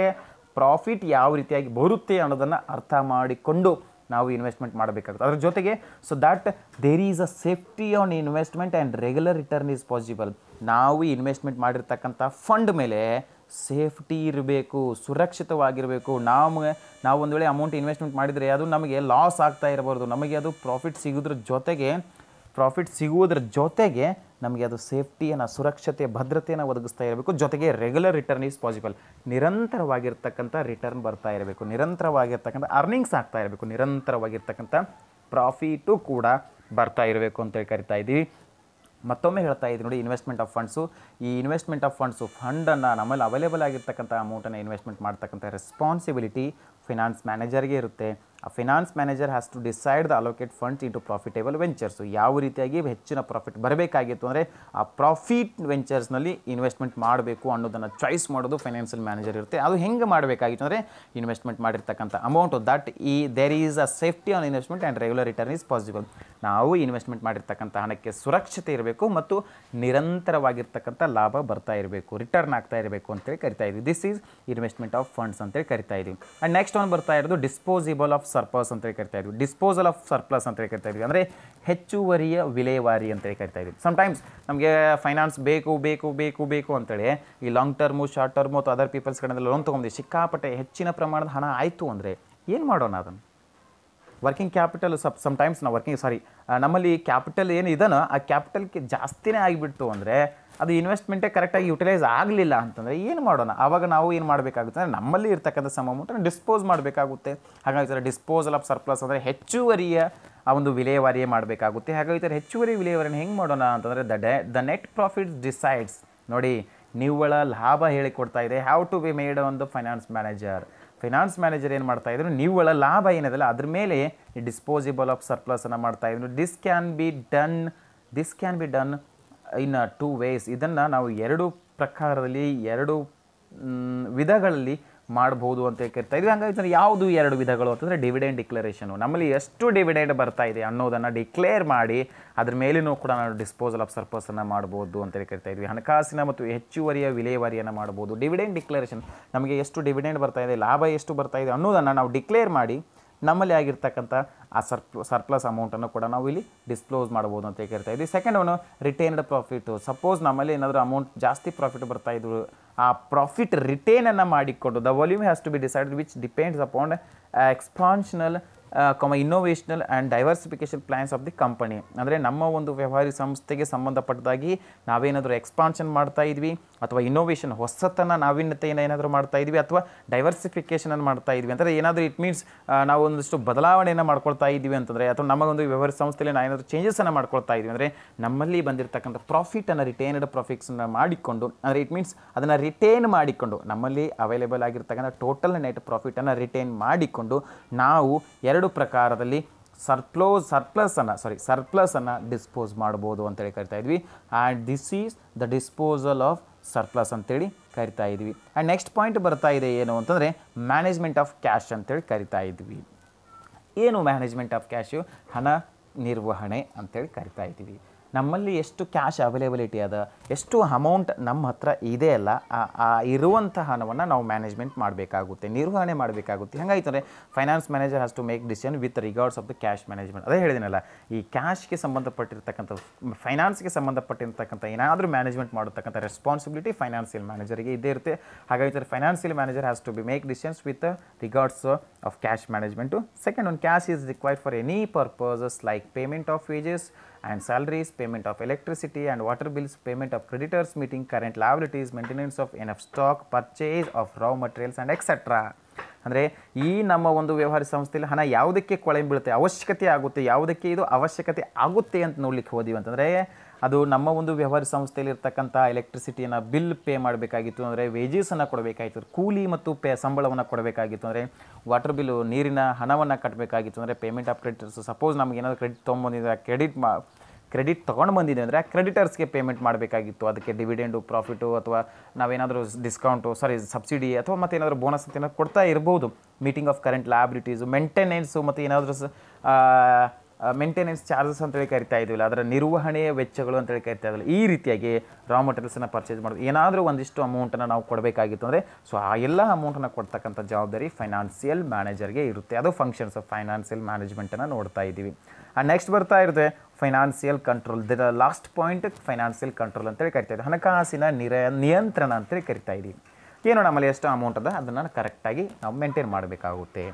ಪ್ರಾಫಿಟ್ ಯಾವ ರೀತಿಯಾಗಿ ಬರುತ್ತೆ ಅನ್ನೋದನ್ನು ಅರ್ಥ ಮಾಡಿಕೊಂಡು ನಾವು ಇನ್ವೆಸ್ಟ್ಮೆಂಟ್ ಮಾಡಬೇಕಾಗುತ್ತೆ ಅದ್ರ ಜೊತೆಗೆ so that there is a safety on investment and regular return is possible ನಾವು ಇನ್ವೆಸ್ಟ್ಮೆಂಟ್ ಮಾಡಿರ್ತಕ್ಕಂಥ ಫಂಡ್ ಮೇಲೆ ಸೇಫ್ಟಿ ಇರಬೇಕು ಸುರಕ್ಷಿತವಾಗಿರಬೇಕು ನಾವು ನಾವು ಒಂದು ವೇಳೆ ಅಮೌಂಟ್ ಇನ್ವೆಸ್ಟ್ಮೆಂಟ್ ಮಾಡಿದರೆ ಅದು ನಮಗೆ ಲಾಸ್ ಆಗ್ತಾ ಇರಬಾರ್ದು ನಮಗೆ ಅದು ಪ್ರಾಫಿಟ್ ಸಿಗೋದ್ರ ಜೊತೆಗೆ ಪ್ರಾಫಿಟ್ ಸಿಗುವುದರ ಜೊತೆಗೆ ನಮಗೆ ಅದು ಸೇಫ್ಟಿಯನ್ನು ಸುರಕ್ಷತೆ ಭದ್ರತೆಯನ್ನು ಒದಗಿಸ್ತಾ ಇರಬೇಕು ಜೊತೆಗೆ ರೆಗ್ಯುಲರ್ ರಿಟರ್ನ್ ಈಸ್ ಪಾಸಿಬಲ್ ನಿರಂತರವಾಗಿರ್ತಕ್ಕಂಥ ರಿಟರ್ನ್ ಬರ್ತಾ ಇರಬೇಕು ನಿರಂತರವಾಗಿರ್ತಕ್ಕಂಥ ಅರ್ನಿಂಗ್ಸ್ ಆಗ್ತಾ ಇರಬೇಕು ನಿರಂತರವಾಗಿರ್ತಕ್ಕಂಥ ಪ್ರಾಫಿಟು ಕೂಡ ಬರ್ತಾ ಇರಬೇಕು ಅಂತೇಳಿ ಕರಿತಾ ಇದ್ದೀವಿ ಮತ್ತೊಮ್ಮೆ ಹೇಳ್ತಾ ಇದ್ದೀವಿ ನೋಡಿ ಇನ್ವೆಸ್ಟ್ಮೆಂಟ್ ಆಫ್ ಫಂಡ್ಸು ಈ ಇನ್ವೆಸ್ಟ್ಮೆಂಟ್ ಆಫ್ ಫಂಡ್ಸು ಫಂಡನ್ನು ನಮ್ಮಲ್ಲಿ ಅವೈಲೇಬಲ್ ಆಗಿರ್ತಕ್ಕಂಥ ಅಮೌಂಟನ್ನು ಇನ್ವೆಸ್ಟ್ಮೆಂಟ್ ಮಾಡ್ತಕ್ಕಂಥ ರೆಸ್ಪಾನ್ಸಿಬಿಲಿಟಿ ಫಿನಾನ್ಸ್ ಮ್ಯಾನೇಜರ್ಗೆ ಇರುತ್ತೆ ಆ finance manager has to decide the allocate funds into profitable ventures ಯಾವ ರೀತಿಯಾಗಿ ಹೆಚ್ಚಿನ ಪ್ರಾಫಿಟ್ ಬರಬೇಕಾಗಿತ್ತು ಅಂದರೆ ಆ ಪ್ರಾಫಿಟ್ ವೆಂಚರ್ಸ್ನಲ್ಲಿ ಇನ್ವೆಸ್ಟ್ಮೆಂಟ್ ಮಾಡಬೇಕು ಅನ್ನೋದನ್ನು ಚಾಯ್ಸ್ ಮಾಡೋದು ಫೈನಾನ್ಸಿಯಲ್ ಮ್ಯಾನೇಜರ್ ಇರುತ್ತೆ ಅದು ಹೆಂಗೆ ಮಾಡಬೇಕಾಗಿತ್ತು ಅಂದರೆ ಇನ್ವೆಸ್ಟ್ಮೆಂಟ್ ಮಾಡಿರ್ತಕ್ಕಂಥ ಅಮೌಂಟು ದಟ್ ಈ there is a safety on investment and regular return is possible ನಾವು ಇನ್ವೆಸ್ಟ್ಮೆಂಟ್ ಮಾಡಿರ್ತಕ್ಕಂಥ ಹಣಕ್ಕೆ ಸುರಕ್ಷತೆ ಇರಬೇಕು ಮತ್ತು ನಿರಂತರವಾಗಿರ್ತಕ್ಕಂಥ ಲಾಭ ಬರ್ತಾ ಇರಬೇಕು ರಿಟರ್ನ್ ಆಗ್ತಾ ಇರಬೇಕು ಅಂತೇಳಿ ಕರಿತಾ ಇದ್ದೀವಿ this is investment of funds ಅಂತೇಳಿ ಕರಿತಾ ಇದ್ದೀವಿ ಆ್ಯಂಡ್ ನೆಕ್ಸ್ಟ್ ಒಂದು ಬರ್ತಾ ಇರೋದು ಡಿಸ್ಪೋಸಿಬಲ್ ಆಫ್ ಸರ್ಪಸ್ ಅಂತೇಳಿ ಕರಿತಾ ಇದ್ವಿ ಡಿಸ್ಪೋಸಲ್ ಆಫ್ ಸರ್ಪ್ಲಸ್ ಅಂತೇಳಿ ಕರಿತಾ ಇದ್ವಿ ಅಂದರೆ ಹೆಚ್ಚುವರಿಯ ವಿಲೇವಾರಿ ಅಂತೇಳಿ ಕರಿತಾ ಇದ್ವಿ ಸಮಟೈಮ್ಸ್ ನಮಗೆ ಫೈನಾನ್ಸ್ ಬೇಕು ಬೇಕು ಬೇಕು ಬೇಕು ಅಂತೇಳಿ ಈ ಲಾಂಗ್ ಟರ್ಮು ಶಾರ್ಟ್ ಟರ್ಮು ಅಥವಾ ಅದರ್ ಪೀಪಲ್ಸ್ ಕಡೆಯಿಂದ ಲೋನ್ ತೊಗೊಂಡಿ ಸಿಕ್ಕಾಪಟ್ಟೆ ಹೆಚ್ಚಿನ ಪ್ರಮಾಣದ ಹಣ ಆಯಿತು ಅಂದರೆ ಏನು ಮಾಡೋಣ ಅದನ್ನು ವರ್ಕಿಂಗ್ ಕ್ಯಾಪಿಟಲ್ ಸಪ್ ಸಮಟೈಮ್ಸ್ ನಾವು ವರ್ಕಿಂಗ್ ಸಾರಿ ನಮ್ಮಲ್ಲಿ ಕ್ಯಾಪಿಟಲ್ ಏನು ಇದನ್ನು ಆ ಕ್ಯಾಪಿಟಲ್ಗೆ ಜಾಸ್ತಿನೇ ಆಗಿಬಿಟ್ಟು ಅಂದರೆ ಅದು ಇನ್ವೆಸ್ಟ್ಮೆಂಟೇ ಕರೆಕ್ಟಾಗಿ ಯುಟಿಲೈಸ್ ಆಗಲಿಲ್ಲ ಅಂತಂದರೆ ಏನು ಮಾಡೋಣ ಆವಾಗ ನಾವು ಏನು ಮಾಡಬೇಕಾಗುತ್ತೆ ಅಂದರೆ ನಮ್ಮಲ್ಲಿ ಇರ್ತಕ್ಕಂಥ ಸಮ ಅಮೌಂಟನ್ನು ಡಿಸ್ಪೋಸ್ ಮಾಡಬೇಕಾಗುತ್ತೆ ಹಾಗಾಗಿ ಥರ ಡಿಸ್ಪೋಸಲ್ ಆಫ್ ಸರ್ಪ್ಲಸ್ ಅಂದರೆ ಹೆಚ್ಚುವರಿಯ ಆ ಒಂದು ವಿಲೇವಾರಿಯೇ ಮಾಡಬೇಕಾಗುತ್ತೆ ಹಾಗಾಗಿ ಥರ ಹೆಚ್ಚುವರಿ ವಿಲೇವಾರಿಯನ್ನು ಹೆಂಗೆ ಮಾಡೋಣ ಅಂತಂದರೆ ದ ಡೆ ದ ನೆಟ್ ಪ್ರಾಫಿಟ್ಸ್ ಡಿಸೈಡ್ಸ್ ನೋಡಿ ನಿವ್ವಳ ಲಾಭ ಹೇಳಿಕೊಡ್ತಾ ಇದೆ ಹ್ಯಾವ್ ಟು ಬಿ ಮೇಡ್ ಒಂದು ಫೈನಾನ್ಸ್ ಮ್ಯಾನೇಜರ್ ಫೈನಾನ್ಸ್ ಮ್ಯಾನೇಜರ್ ಏನು ಮಾಡ್ತಾ ಇದ್ರು ನಿವ್ವಳ ಲಾಭ ಏನಿದೆಲ್ಲ ಅದ್ರ ಮೇಲೆ ಡಿಸ್ಪೋಸಿಬಲ್ ಆಫ್ ಸರ್ಪ್ಲಸನ್ನು ಮಾಡ್ತಾ ಇದ್ರು this can be done this can be done in two ways ಇದನ್ನು ನಾವು ಎರಡು ಪ್ರಕಾರದಲ್ಲಿ ಎರಡು ವಿಧಗಳಲ್ಲಿ ಮಾಡ್ಬೋದು ಅಂತ ಕೇಳ್ತಾ ಇದ್ವಿ ಹಂಗಾಗಿ ಯಾವುದು ಎರಡು ವಿಧಗಳು ಅಂತಂದರೆ ಡಿವಿಡೆಂಡ್ ಡಿಕ್ಲರೇಷನು ನಮ್ಮಲ್ಲಿ ಎಷ್ಟು ಡಿವಿಡೆಂಡ್ ಬರ್ತಾ ಇದೆ ಅನ್ನೋದನ್ನು ಡಿಕ್ಲೇರ್ ಮಾಡಿ ಅದ್ರ ಮೇಲಿನೂ ಕೂಡ ನಾವು ಡಿಸ್ಪೋಸಲ್ ಆಫ್ ಸರ್ಪಸನ್ನು ಮಾಡ್ಬೋದು ಅಂತೇಳಿ ಕೇಳ್ತಾ ಇದ್ವಿ ಹಣಕಾಸಿನ ಮತ್ತು ಹೆಚ್ಚುವರಿಯ ವಿಲೇವಾರಿಯನ್ನು ಮಾಡ್ಬೋದು ಡಿವಿಡೆಂಡ್ ಡಿಕ್ಲರೇಷನ್ ನಮಗೆ ಎಷ್ಟು ಡಿವಿಡೆಂಡ್ ಬರ್ತಾ ಇದೆ ಲಾಭ ಎಷ್ಟು ಬರ್ತಾ ಇದೆ ಅನ್ನೋದನ್ನು ನಾವು ಡಿಕ್ಲೇರ್ ಮಾಡಿ ನಮ್ಮಲ್ಲಿ ಆಗಿರ್ತಕ್ಕಂಥ ಆ ಸರ್ಪ್ ಸರ್ಪ್ಲಸ್ ಅಮೌಂಟನ್ನು ಕೂಡ ನಾವು ಇಲ್ಲಿ ಡಿಸ್ಕ್ಲೋಸ್ ಮಾಡ್ಬೋದು ಅಂತ ಕೇಳ್ತಾ ಇದ್ದೀವಿ second one retained profit suppose ನಮ್ಮಲ್ಲಿ ಏನಾದರೂ ಅಮೌಂಟ್ ಜಾಸ್ತಿ ಪ್ರಾಫಿಟ್ ಬರ್ತಾ ಇದ್ರು ಆ ಪ್ರಾಫಿಟ್ ರಿಟೇನನ್ನು ಮಾಡಿಕೊಂಡು the volume has to be decide which depends upon expansional cum innovational and diversification plans of the company ಅಂದರೆ ನಮ್ಮ ಒಂದು ವ್ಯವಹಾರಿ ಸಂಸ್ಥೆಗೆ ಸಂಬಂಧಪಟ್ಟದಾಗಿ ನಾವೇನಾದರೂ ಎಕ್ಸ್ಪಾನ್ಷನ್ ಮಾಡ್ತಾ ಇದ್ವಿ ಅಥವಾ ಇನ್ನೋವೇಷನ್ ಹೊಸತನ ನಾವೀನ್ಯತೆಯನ್ನು ಏನಾದರೂ ಮಾಡ್ತಾ ಇದ್ವಿ ಅಥವಾ ಡೈವರ್ಸಿಫಿಕೇಷನನ್ನು ಮಾಡ್ತಾ ಇದ್ವಿ ಅಂದರೆ ಏನಾದರೂ ಇಟ್ ಮೀನ್ಸ್ ನಾವು ಒಂದಷ್ಟು ಬದಲಾವಣೆಯನ್ನು ಮಾಡ್ಕೊಳ್ತಾ ಇದ್ದೀವಿ ಅಂತಂದರೆ ಅಥವಾ ನಮಗೊಂದು ವ್ಯವಹಾರ ಸಂಸ್ಥೆಯಲ್ಲಿ ನಾವು ಏನಾದರೂ ಚೇಂಜಸನ್ನು ಮಾಡ್ಕೊಳ್ತಾ ಇದ್ವಿ ಅಂದರೆ ನಮ್ಮಲ್ಲಿ ಬಂದಿರತಕ್ಕಂಥ ಪ್ರಾಫಿಟನ್ನು ರಿಟೇನ್ಡ್ ಪ್ರಾಫಿಟ್ಸನ್ನು ಮಾಡಿಕೊಂಡು ಅಂದರೆ ಇಟ್ ಮೀನ್ಸ್ ಅದನ್ನು ರಿಟೇನ್ ಮಾಡಿಕೊಂಡು ನಮ್ಮಲ್ಲಿ ಅವೈಲೇಬಲ್ ಆಗಿರ್ತಕ್ಕಂಥ ಟೋಟಲ್ ನೆಟ್ ಪ್ರಾಫಿಟನ್ನು ರಿಟೇನ್ ಮಾಡಿಕೊಂಡು ನಾವು ಎರಡು ಪ್ರಕಾರದಲ್ಲಿ ಸರ್ಪ್ಲೋಸ್ ಸರ್ಪ್ಲಸನ್ನು ಸಾರಿ ಸರ್ಪ್ಲಸನ್ನು ಡಿಸ್ಪೋಸ್ ಮಾಡ್ಬೋದು ಅಂತೇಳಿ ಕರಿತಾ ಇದ್ವಿ and this is the disposal of surplus ಅಂತೇಳಿ ಕರಿತಾ ಇದ್ವಿ ಆ್ಯಂಡ್ ನೆಕ್ಸ್ಟ್ ಪಾಯಿಂಟ್ ಬರ್ತಾ ಇದೆ ಏನು ಅಂತಂದರೆ ಮ್ಯಾನೇಜ್ಮೆಂಟ್ ಆಫ್ ಕ್ಯಾಶ್ ಅಂತೇಳಿ ಕರಿತಾ ಇದ್ವಿ ಏನು ಮ್ಯಾನೇಜ್ಮೆಂಟ್ ಆಫ್ ಕ್ಯಾಶು ಹಣ ನಿರ್ವಹಣೆ ಅಂತೇಳಿ ಕರಿತಾ ಇದ್ವಿ ನಮ್ಮಲ್ಲಿ ಎಷ್ಟು ಕ್ಯಾಶ್ ಅವೈಲೇಬಿಲಿಟಿ ಅದ ಎಷ್ಟು ಅಮೌಂಟ್ ನಮ್ಮ ಹತ್ರ ಇದೆ ಅಲ್ಲ ಆ ಇರುವಂಥ ಹಣವನ್ನು ನಾವು ಮ್ಯಾನೇಜ್ಮೆಂಟ್ ಮಾಡಬೇಕಾಗುತ್ತೆ ನಿರ್ವಹಣೆ ಮಾಡಬೇಕಾಗುತ್ತೆ ಹಂಗಾಯ್ತಂದರೆ finance manager has to make decision with regards of the cash management ಅದೇ ಹೇಳಿದಿನಲ್ಲ ಈ ಕ್ಯಾಶ್ಗೆ ಸಂಬಂಧಪಟ್ಟಿರ್ತಕ್ಕಂಥ ಫೈನಾನ್ಸ್ಗೆ ಸಂಬಂಧಪಟ್ಟಿರ್ತಕ್ಕಂಥ ಏನಾದರೂ ಮ್ಯಾನೇಜ್ಮೆಂಟ್ ಮಾಡತಕ್ಕಂಥ ರೆಸ್ಪಾನ್ಸಿಬಿಲಿಟಿ ಫೈನಾನ್ಸಿಯಲ್ ಮ್ಯಾನೇಜರಿಗೆ ಇದೇ ಇರುತ್ತೆ ಹಾಗಾಗಿ financial manager has to be make decisions with regards of cash management second one cash is required for any purposes like payment of wages and salaries, payment of electricity and water bills, payment of creditors, meeting current liabilities, maintenance of enough stock, purchase of raw materials and etc. ಅಂದರೆ ಈ ನಮ್ಮ ಒಂದು ವ್ಯವಹಾರ ಸಂಸ್ಥೆಯಲ್ಲಿ ಹಣ ಯಾವುದಕ್ಕೆ ಕೊಳೆ ಬೀಳುತ್ತೆ ಅವಶ್ಯಕತೆ ಆಗುತ್ತೆ ಯಾವುದಕ್ಕೆ ಇದು ಅವಶ್ಯಕತೆ ಆಗುತ್ತೆ ಅಂತ ನೋಡ್ಲಿಕ್ಕೆ ಹೋದಿವಿ ಅಂತಂದರೆ ಅದು ನಮ್ಮ ಒಂದು ವ್ಯವಹಾರ ಸಂಸ್ಥೆಯಲ್ಲಿ ಇರ್ತಕ್ಕಂಥ ಎಲೆಕ್ಟ್ರಿಸಿಟಿಯನ್ನು ಬಿಲ್ ಪೇ ಮಾಡಬೇಕಾಗಿತ್ತು ಅಂದರೆ ವೇಜಸನ್ನು ಕೊಡಬೇಕಾಗಿತ್ತು ಕೂಲಿ ಮತ್ತು ಪೇ ಸಂಬಳವನ್ನು ಕೊಡಬೇಕಾಗಿತ್ತು ಅಂದರೆ ವಾಟರ್ ಬಿಲ್ಲು ನೀರಿನ ಹಣವನ್ನು ಕಟ್ಟಬೇಕಾಗಿತ್ತು ಅಂದರೆ ಪೇಮೆಂಟ್ ಆಫ್ ಕ್ರೆಡಿಟರ್ಸ್ ಸಪೋಸ್ ನಮಗೆ ಏನಾದರೂ ಕ್ರೆಡಿಟ್ ತೊಗೊಂಬಂದಿದ್ದರೆ ಕ್ರೆಡಿಟ್ ಮಾ ಕ್ರೆಡಿಟ್ ತೊಗೊಂಡು ಬಂದಿದೆ ಅಂದರೆ ಕ್ರೆಡಿಟರ್ಸ್ಗೆ ಪೇಮೆಂಟ್ ಮಾಡಬೇಕಾಗಿತ್ತು ಅದಕ್ಕೆ ಡಿವಿಡೆಂಡು ಪ್ರಾಫಿಟು ಅಥವಾ ನಾವೇನಾದರೂ ಡಿಸ್ಕೌಂಟು ಸಾರಿ ಸಬ್ಸಿಡಿ ಅಥವಾ ಮತ್ತೆ ಏನಾದರೂ ಬೋನಸ್ ಅಂತ ಏನಾದರೂ ಕೊಡ್ತಾ ಇರ್ಬೋದು meeting of current liabilities maintenance ಮತ್ತು ಏನಾದರೂ ಮೇಂಟೆನೆನ್ಸ್ ಚಾರ್ಜಸ್ ಅಂತೇಳಿ ಕರಿತಾ ಇದ್ದೀವಿ ಅದರ ನಿರ್ವಹಣೆಯ ವೆಚ್ಚಗಳು ಅಂತೇಳಿ ಕರಿತಾ ಈ ರೀತಿಯಾಗಿ ರಾ ಮೆಟೀರಿಯಲ್ಸನ್ನು ಪರ್ಚೇಸ್ ಮಾಡೋದು ಏನಾದರೂ ಒಂದಿಷ್ಟು ಅಮೌಂಟನ್ನು ನಾವು ಕೊಡಬೇಕಾಗಿತ್ತು ಅಂದರೆ ಸೊ ಆ ಎಲ್ಲ ಅಮೌಂಟನ್ನು ಕೊಡ್ತಕ್ಕಂಥ ಜವಾಬ್ದಾರಿ ಫೈನಾನ್ಸಿಯಲ್ ಮ್ಯಾನೇಜರ್ಗೆ ಇರುತ್ತೆ ಅದು ಫಂಕ್ಷನ್ಸ್ ಆಫ್ ಫೈನಾನ್ಸಿಯಲ್ ಮ್ಯಾನೇಜ್ಮೆಂಟನ್ನು ನೋಡ್ತಾ ಇದ್ದೀವಿ ನೆಕ್ಸ್ಟ್ ಬರ್ತಾ ಇರುತ್ತೆ financial control the last point financial control ಅಂತೇಳಿ ಕರಿತಾ ಇದ್ದೀವಿ ಹಣಕಾಸಿನ ನಿರ ನಿಯಂತ್ರಣ ಅಂತೇಳಿ ಕರಿತಾ ಇದ್ದೀವಿ ಏನು ನಮ್ಮಲ್ಲಿ ಎಷ್ಟು ಅಮೌಂಟ್ ಅದ ಅದನ್ನು ಕರೆಕ್ಟಾಗಿ ನಾವು ಮೇಂಟೈನ್ ಮಾಡಬೇಕಾಗುತ್ತೆ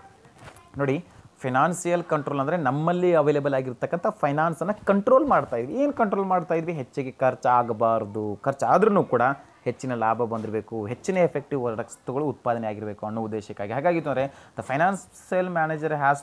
ನೋಡಿ ಫೈನಾನ್ಸಿಯಲ್ ಕಂಟ್ರೋಲ್ ಅಂದರೆ ನಮ್ಮಲ್ಲಿ ಅವೈಲೇಬಲ್ ಆಗಿರ್ತಕ್ಕಂಥ ಫೈನಾನ್ಸನ್ನು ಕಂಟ್ರೋಲ್ ಮಾಡ್ತಾ ಇದ್ವಿ ಏನು ಕಂಟ್ರೋಲ್ ಮಾಡ್ತಾ ಇದ್ವಿ ಹೆಚ್ಚಿಗೆ ಖರ್ಚು ಆಗಬಾರ್ದು ಖರ್ಚು ಆದ್ರೂ ಕೂಡ ಹೆಚ್ಚಿನ ಲಾಭ ಬಂದಿರಬೇಕು ಹೆಚ್ಚಿನ ಎಫೆಕ್ಟಿವ್ ವಸ್ತುಗಳು ಉತ್ಪಾದನೆ ಆಗಿರಬೇಕು ಅನ್ನೋ ಉದ್ದೇಶಕ್ಕಾಗಿ ಹಾಗಾಗಿತ್ತು ಅಂದರೆ the financial manager has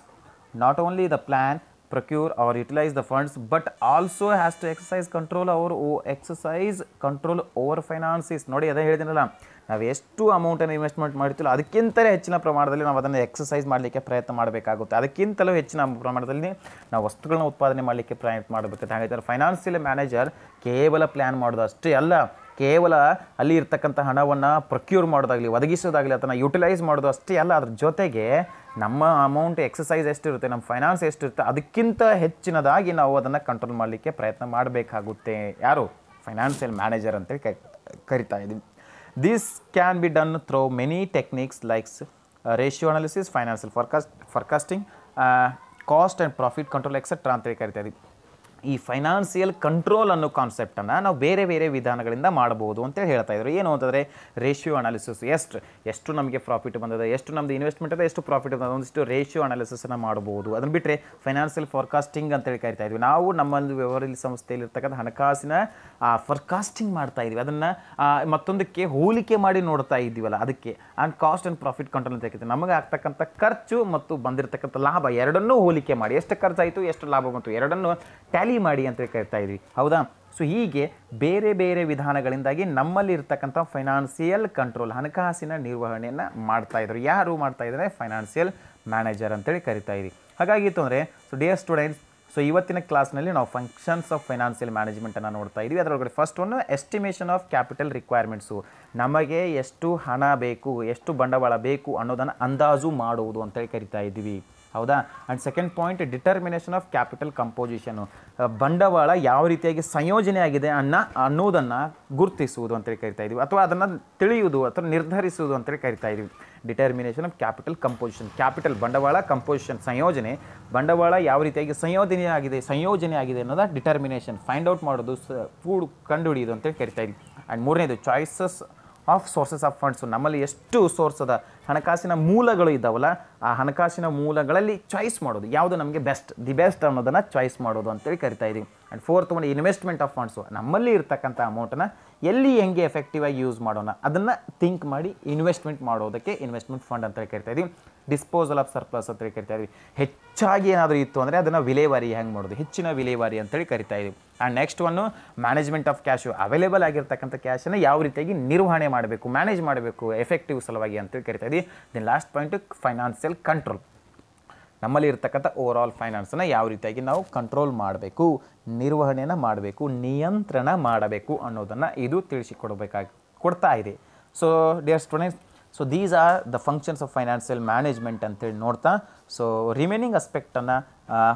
not only the plan procure or utilize the funds but also has to exercise control ಓ ಎಕ್ಸಸೈಸ್ ಕಂಟ್ರೋಲ್ ಓವರ್ ಫೈನಾನ್ಸಿಸ್ ನೋಡಿ ಅದೇ ಹೇಳಿದಿನಲ್ಲ ನಾವು ಎಷ್ಟು ಅಮೌಂಟನ್ನು ಇನ್ವೆಸ್ಟ್ಮೆಂಟ್ ಮಾಡಿರ್ತೀವಿ ಅದಕ್ಕಿಂತಲೇ ಹೆಚ್ಚಿನ ಪ್ರಮಾಣದಲ್ಲಿ ನಾವು ಅದನ್ನು ಎಕ್ಸಸೈಸ್ ಮಾಡಲಿಕ್ಕೆ ಪ್ರಯತ್ನ ಮಾಡಬೇಕಾಗುತ್ತೆ ಅದಕ್ಕಿಂತಲೂ ಹೆಚ್ಚಿನ ಪ್ರಮಾಣದಲ್ಲಿ ನಾವು ವಸ್ತುಗಳನ್ನ ಉತ್ಪಾದನೆ ಮಾಡಲಿಕ್ಕೆ ಪ್ರಯತ್ನ ಮಾಡಬೇಕಾಗುತ್ತೆ ಹಾಗಾದರೆ ಫೈನಾನ್ಸಿಯಲ್ ಮ್ಯಾನೇಜರ್ ಕೇವಲ ಪ್ಲ್ಯಾನ್ ಮಾಡೋದು ಅಷ್ಟೇ ಅಲ್ಲ ಕೇವಲ ಅಲ್ಲಿ ಇರ್ತಕ್ಕಂಥ ಹಣವನ್ನು ಪ್ರೊಕ್ಯೂರ್ ಮಾಡೋದಾಗಲಿ ಒದಗಿಸೋದಾಗಲಿ ಅದನ್ನು ಯುಟಿಲೈಸ್ ಮಾಡೋದು ಅಷ್ಟೇ ಅಲ್ಲ ಅದ್ರ ಜೊತೆಗೆ ನಮ್ಮ ಅಮೌಂಟ್ ಎಕ್ಸಸೈಸ್ ಎಷ್ಟಿರುತ್ತೆ ನಮ್ಮ ಫೈನಾನ್ಸ್ ಎಷ್ಟಿರುತ್ತೆ ಅದಕ್ಕಿಂತ ಹೆಚ್ಚಿನದಾಗಿ ನಾವು ಅದನ್ನು ಕಂಟ್ರೋಲ್ ಮಾಡಲಿಕ್ಕೆ ಪ್ರಯತ್ನ ಮಾಡಬೇಕಾಗುತ್ತೆ ಯಾರು ಫೈನಾನ್ಷಿಯಲ್ ಮ್ಯಾನೇಜರ್ ಅಂತೇಳಿ ಕರಿತಾ ಇದ್ದೀವಿ this can be done through many techniques likes ratio analysis financial forecast forecasting cost and profit control etcetera ಅಂತೇಳಿ ಕರಿತಾ ಇದ್ದೀವಿ ಈ ಫೈನಾನ್ಸಿಯಲ್ ಕಂಟ್ರೋಲ್ ಅನ್ನೋ ಕಾನ್ಸೆಪ್ಟನ್ನು ನಾವು ಬೇರೆ ಬೇರೆ ವಿಧಾನಗಳಿಂದ ಮಾಡ್ಬೋದು ಅಂತೇಳಿ ಹೇಳ್ತಾ ಇದ್ರು ಏನು ಅಂತಂದರೆ ರೇಷಿಯೋ ಅನಾಲಿಸಿಸ್ ಎಷ್ಟು ಎಷ್ಟು ನಮಗೆ ಪ್ರಾಫಿಟ್ ಬಂದಿದೆ ಎಷ್ಟು ನಮ್ಮದು ಇನ್ವೆಸ್ಟ್ಮೆಂಟ್ ಅದ ಎಷ್ಟು ಪ್ರಾಫಿಟ್ ಬಂದಿದೆ ಒಂದಿಷ್ಟು ರೇಷಿಯೋ ಅನಾಲಿಸಿಸನ್ನು ಮಾಡ್ಬೋದು ಅದನ್ನು ಬಿಟ್ಟರೆ ಫೈನಾನ್ಷಿಯಲ್ ಅಂತ ಅಂತೇಳಿ ಕರಿತಾ ಇದ್ವಿ ನಾವು ನಮ್ಮಲ್ಲಿ ವ್ಯವಹಾರ ಸಂಸ್ಥೆಯಲ್ಲಿ ಹಣಕಾಸಿನ ಫಾರ್ಕಾಸ್ಟಿಂಗ್ ಮಾಡ್ತಾ ಇದ್ವಿ ಅದನ್ನು ಮತ್ತೊಂದಕ್ಕೆ ಹೋಲಿಕೆ ಮಾಡಿ ನೋಡ್ತಾ ಇದ್ದೀವಲ್ಲ ಅದಕ್ಕೆ and cost and profit control ಅಂತ ಹೇಳ್ತೀವಿ ನಮಗೆ ಆಗ್ತಕ್ಕಂಥ ಖರ್ಚು ಮತ್ತು ಬಂದಿರತಕ್ಕಂಥ ಲಾಭ ಎರಡನ್ನೂ ಹೋಲಿಕೆ ಮಾಡಿ ಎಷ್ಟು ಖರ್ಚಾಯಿತು ಎಷ್ಟು ಲಾಭ ಬಂತು ಎರಡನ್ನೂ ಟ್ಯಾಲಿ ಮಾಡಿ ಅಂತ ಕೇಳ್ತಾ ಇದ್ವಿ ಹೌದಾ ಸೊ ಹೀಗೆ ಬೇರೆ ಬೇರೆ ವಿಧಾನಗಳಿಂದಾಗಿ ನಮ್ಮಲ್ಲಿ ಇರ್ತಕ್ಕಂಥ ಫೈನಾನ್ಸಿಯಲ್ ಕಂಟ್ರೋಲ್ ಹಣಕಾಸಿನ ನಿರ್ವಹಣೆಯನ್ನು ಮಾಡ್ತಾ ಇದ್ರು ಯಾರು ಮಾಡ್ತಾ ಇದ್ದಾರೆ ಫೈನಾನ್ಸಿಯಲ್ ಮ್ಯಾನೇಜರ್ ಅಂತೇಳಿ ಕರಿತಾ ಇದ್ವಿ ಹಾಗಾಗಿತ್ತು ಅಂದರೆ ಸೊ ಡಿಯರ್ ಸ್ಟೂಡೆಂಟ್ಸ್ ಸೊ ಇವತ್ತಿನ ಕ್ಲಾಸ್ನಲ್ಲಿ ನಾವು ಫಂಕ್ಷನ್ಸ್ ಆಫ್ ಫೈನಾನ್ಷಿಯಲ್ ಮ್ಯಾನೇಜ್ಮೆಂಟನ್ನು ನೋಡ್ತಾ ಇದ್ವಿ ಅದರೊಳಗಡೆ first one estimation of capital requirements ನಮಗೆ ಎಷ್ಟು ಹಣ ಬೇಕು ಎಷ್ಟು ಬಂಡವಾಳ ಬೇಕು ಅನ್ನೋದನ್ನು ಅಂದಾಜು ಮಾಡುವುದು ಅಂತೇಳಿ ಕರಿತಾ ಇದ್ವಿ ಹೌದಾ and second point determination of capital composition ಬಂಡವಾಳ ಯಾವ ರೀತಿಯಾಗಿ ಸಂಯೋಜನೆ ಆಗಿದೆ ಅನ್ನ ಅನ್ನೋದನ್ನು ಗುರುತಿಸುವುದು ಅಂತೇಳಿ ಕರಿತಾ ಇದ್ದೀವಿ ಅಥವಾ ಅದನ್ನು ತಿಳಿಯುವುದು ಅಥವಾ ನಿರ್ಧರಿಸುವುದು ಅಂತೇಳಿ ಕರಿತಾ ಇದ್ದೀವಿ determination of capital composition capital ಬಂಡವಾಳ ಕಂಪೋಸಿಷನ್ ಸಂಯೋಜನೆ ಬಂಡವಾಳ ಯಾವ ರೀತಿಯಾಗಿ ಸಂಯೋಜನೆ ಆಗಿದೆ ಸಂಯೋಜನೆ ಆಗಿದೆ ಅನ್ನೋದ ಡಿಟರ್ಮಿನೇಷನ್ ಫೈಂಡ್ ಔಟ್ ಮಾಡೋದು ಸ ಫೂಡ್ ಕಂಡುಹಿಡಿಯೋದು ಅಂತೇಳಿ ಕರಿತಾ ಇದ್ದೀವಿ ಆ್ಯಂಡ್ ಮೂರನೇದು choices of sources of funds ನಮ್ಮಲ್ಲಿ ಎಷ್ಟು ಸೋರ್ಸ್ ಅದ ಹಣಕಾಸಿನ ಮೂಲಗಳು ಇದ್ದಾವಲ್ಲ ಆ ಹಣಕಾಸಿನ ಮೂಲಗಳಲ್ಲಿ ಚಾಯ್ಸ್ ಮಾಡೋದು ಯಾವುದು ನಮಗೆ ಬೆಸ್ಟ್ ದಿ ಬೆಸ್ಟ್ ಅನ್ನೋದನ್ನು ಚಾಯ್ಸ್ ಮಾಡೋದು ಅಂತೇಳಿ ಕರಿತಾ ಇದ್ದೀವಿ and fourth one investment of funds ನಮ್ಮಲ್ಲಿ ಇರ್ತಕ್ಕಂಥ ಅಮೌಂಟನ್ನ ಎಲ್ಲಿ ಹೆಂಗೆ ಎಫೆಕ್ಟಿವ್ ಆಗಿ ಯೂಸ್ ಮಾಡೋಣ ಅದನ್ನು ಥಿಂಕ್ ಮಾಡಿ ಇನ್ವೆಸ್ಟ್ಮೆಂಟ್ ಮಾಡೋದಕ್ಕೆ ಇನ್ವೆಸ್ಟ್ಮೆಂಟ್ ಫಂಡ್ ಅಂತ ಕರಿತಾ ಡಿಸ್ಪೋಸಲ್ ಆಫ್ ಸರ್ಪ್ಲಸ್ ಅಂತ ಕರಿತಾ ಹೆಚ್ಚಾಗಿ ಏನಾದರೂ ಇತ್ತು ಅಂದರೆ ಅದನ್ನು ವಿಲೇವಾರಿ ಹೆಂಗೆ ಮಾಡೋದು ಹೆಚ್ಚಿನ ವಿಲೇವಾರಿ ಅಂತೇಳಿ ಕರಿತಾ ಇದ್ದೀವಿ and next one management of cash available ಆಗಿರ್ತಕ್ಕಂಥ ಕ್ಯಾಶನ್ನು ಯಾವ ರೀತಿಯಾಗಿ ನಿರ್ವಹಣೆ ಮಾಡಬೇಕು ಮ್ಯಾನೇಜ್ ಮಾಡಬೇಕು ಎಫೆಕ್ಟಿವ್ ಸಲುವಾಗಿ ಅಂತೇಳಿ ಕರಿತಾ ಇದ್ದೀವಿ then last point financial control ನಮ್ಮಲ್ಲಿ ಇರ್ತಕ್ಕಂಥ ಓವರ್ ಆಲ್ ಫೈನಾನ್ಸನ್ನು ಯಾವ ರೀತಿಯಾಗಿ ನಾವು ಕಂಟ್ರೋಲ್ ಮಾಡಬೇಕು ನಿರ್ವಹಣೆಯನ್ನು ಮಾಡಬೇಕು ನಿಯಂತ್ರಣ ಮಾಡಬೇಕು ಅನ್ನೋದನ್ನು ಇದು ತಿಳಿಸಿಕೊಡಬೇಕಾಗಿ ಕೊಡ್ತಾ ಇದೆ so dear students so these are the functions of financial management ಅಂತೇಳಿ ನೋಡ್ತಾ ಸೊ ರಿಮೈನಿಂಗ್ ಅಸ್ಪೆಕ್ಟನ್ನು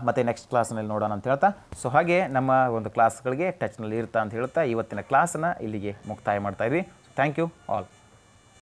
ಮತ್ತು ನೆಕ್ಸ್ಟ್ ಕ್ಲಾಸ್ನಲ್ಲಿ ನೋಡೋಣ ಅಂತ ಹೇಳ್ತಾ ಸೊ ಹಾಗೆ ನಮ್ಮ ಒಂದು ಕ್ಲಾಸ್ಗಳಿಗೆ ಟಚ್ನಲ್ಲಿ ಇರ್ತಾ ಅಂತ ಹೇಳ್ತಾ ಇವತ್ತಿನ ಕ್ಲಾಸನ್ನು ಇಲ್ಲಿಗೆ ಮುಕ್ತಾಯ ಮಾಡ್ತಾ ಇದ್ವಿ ಥ್ಯಾಂಕ್ ಯು ಆಲ್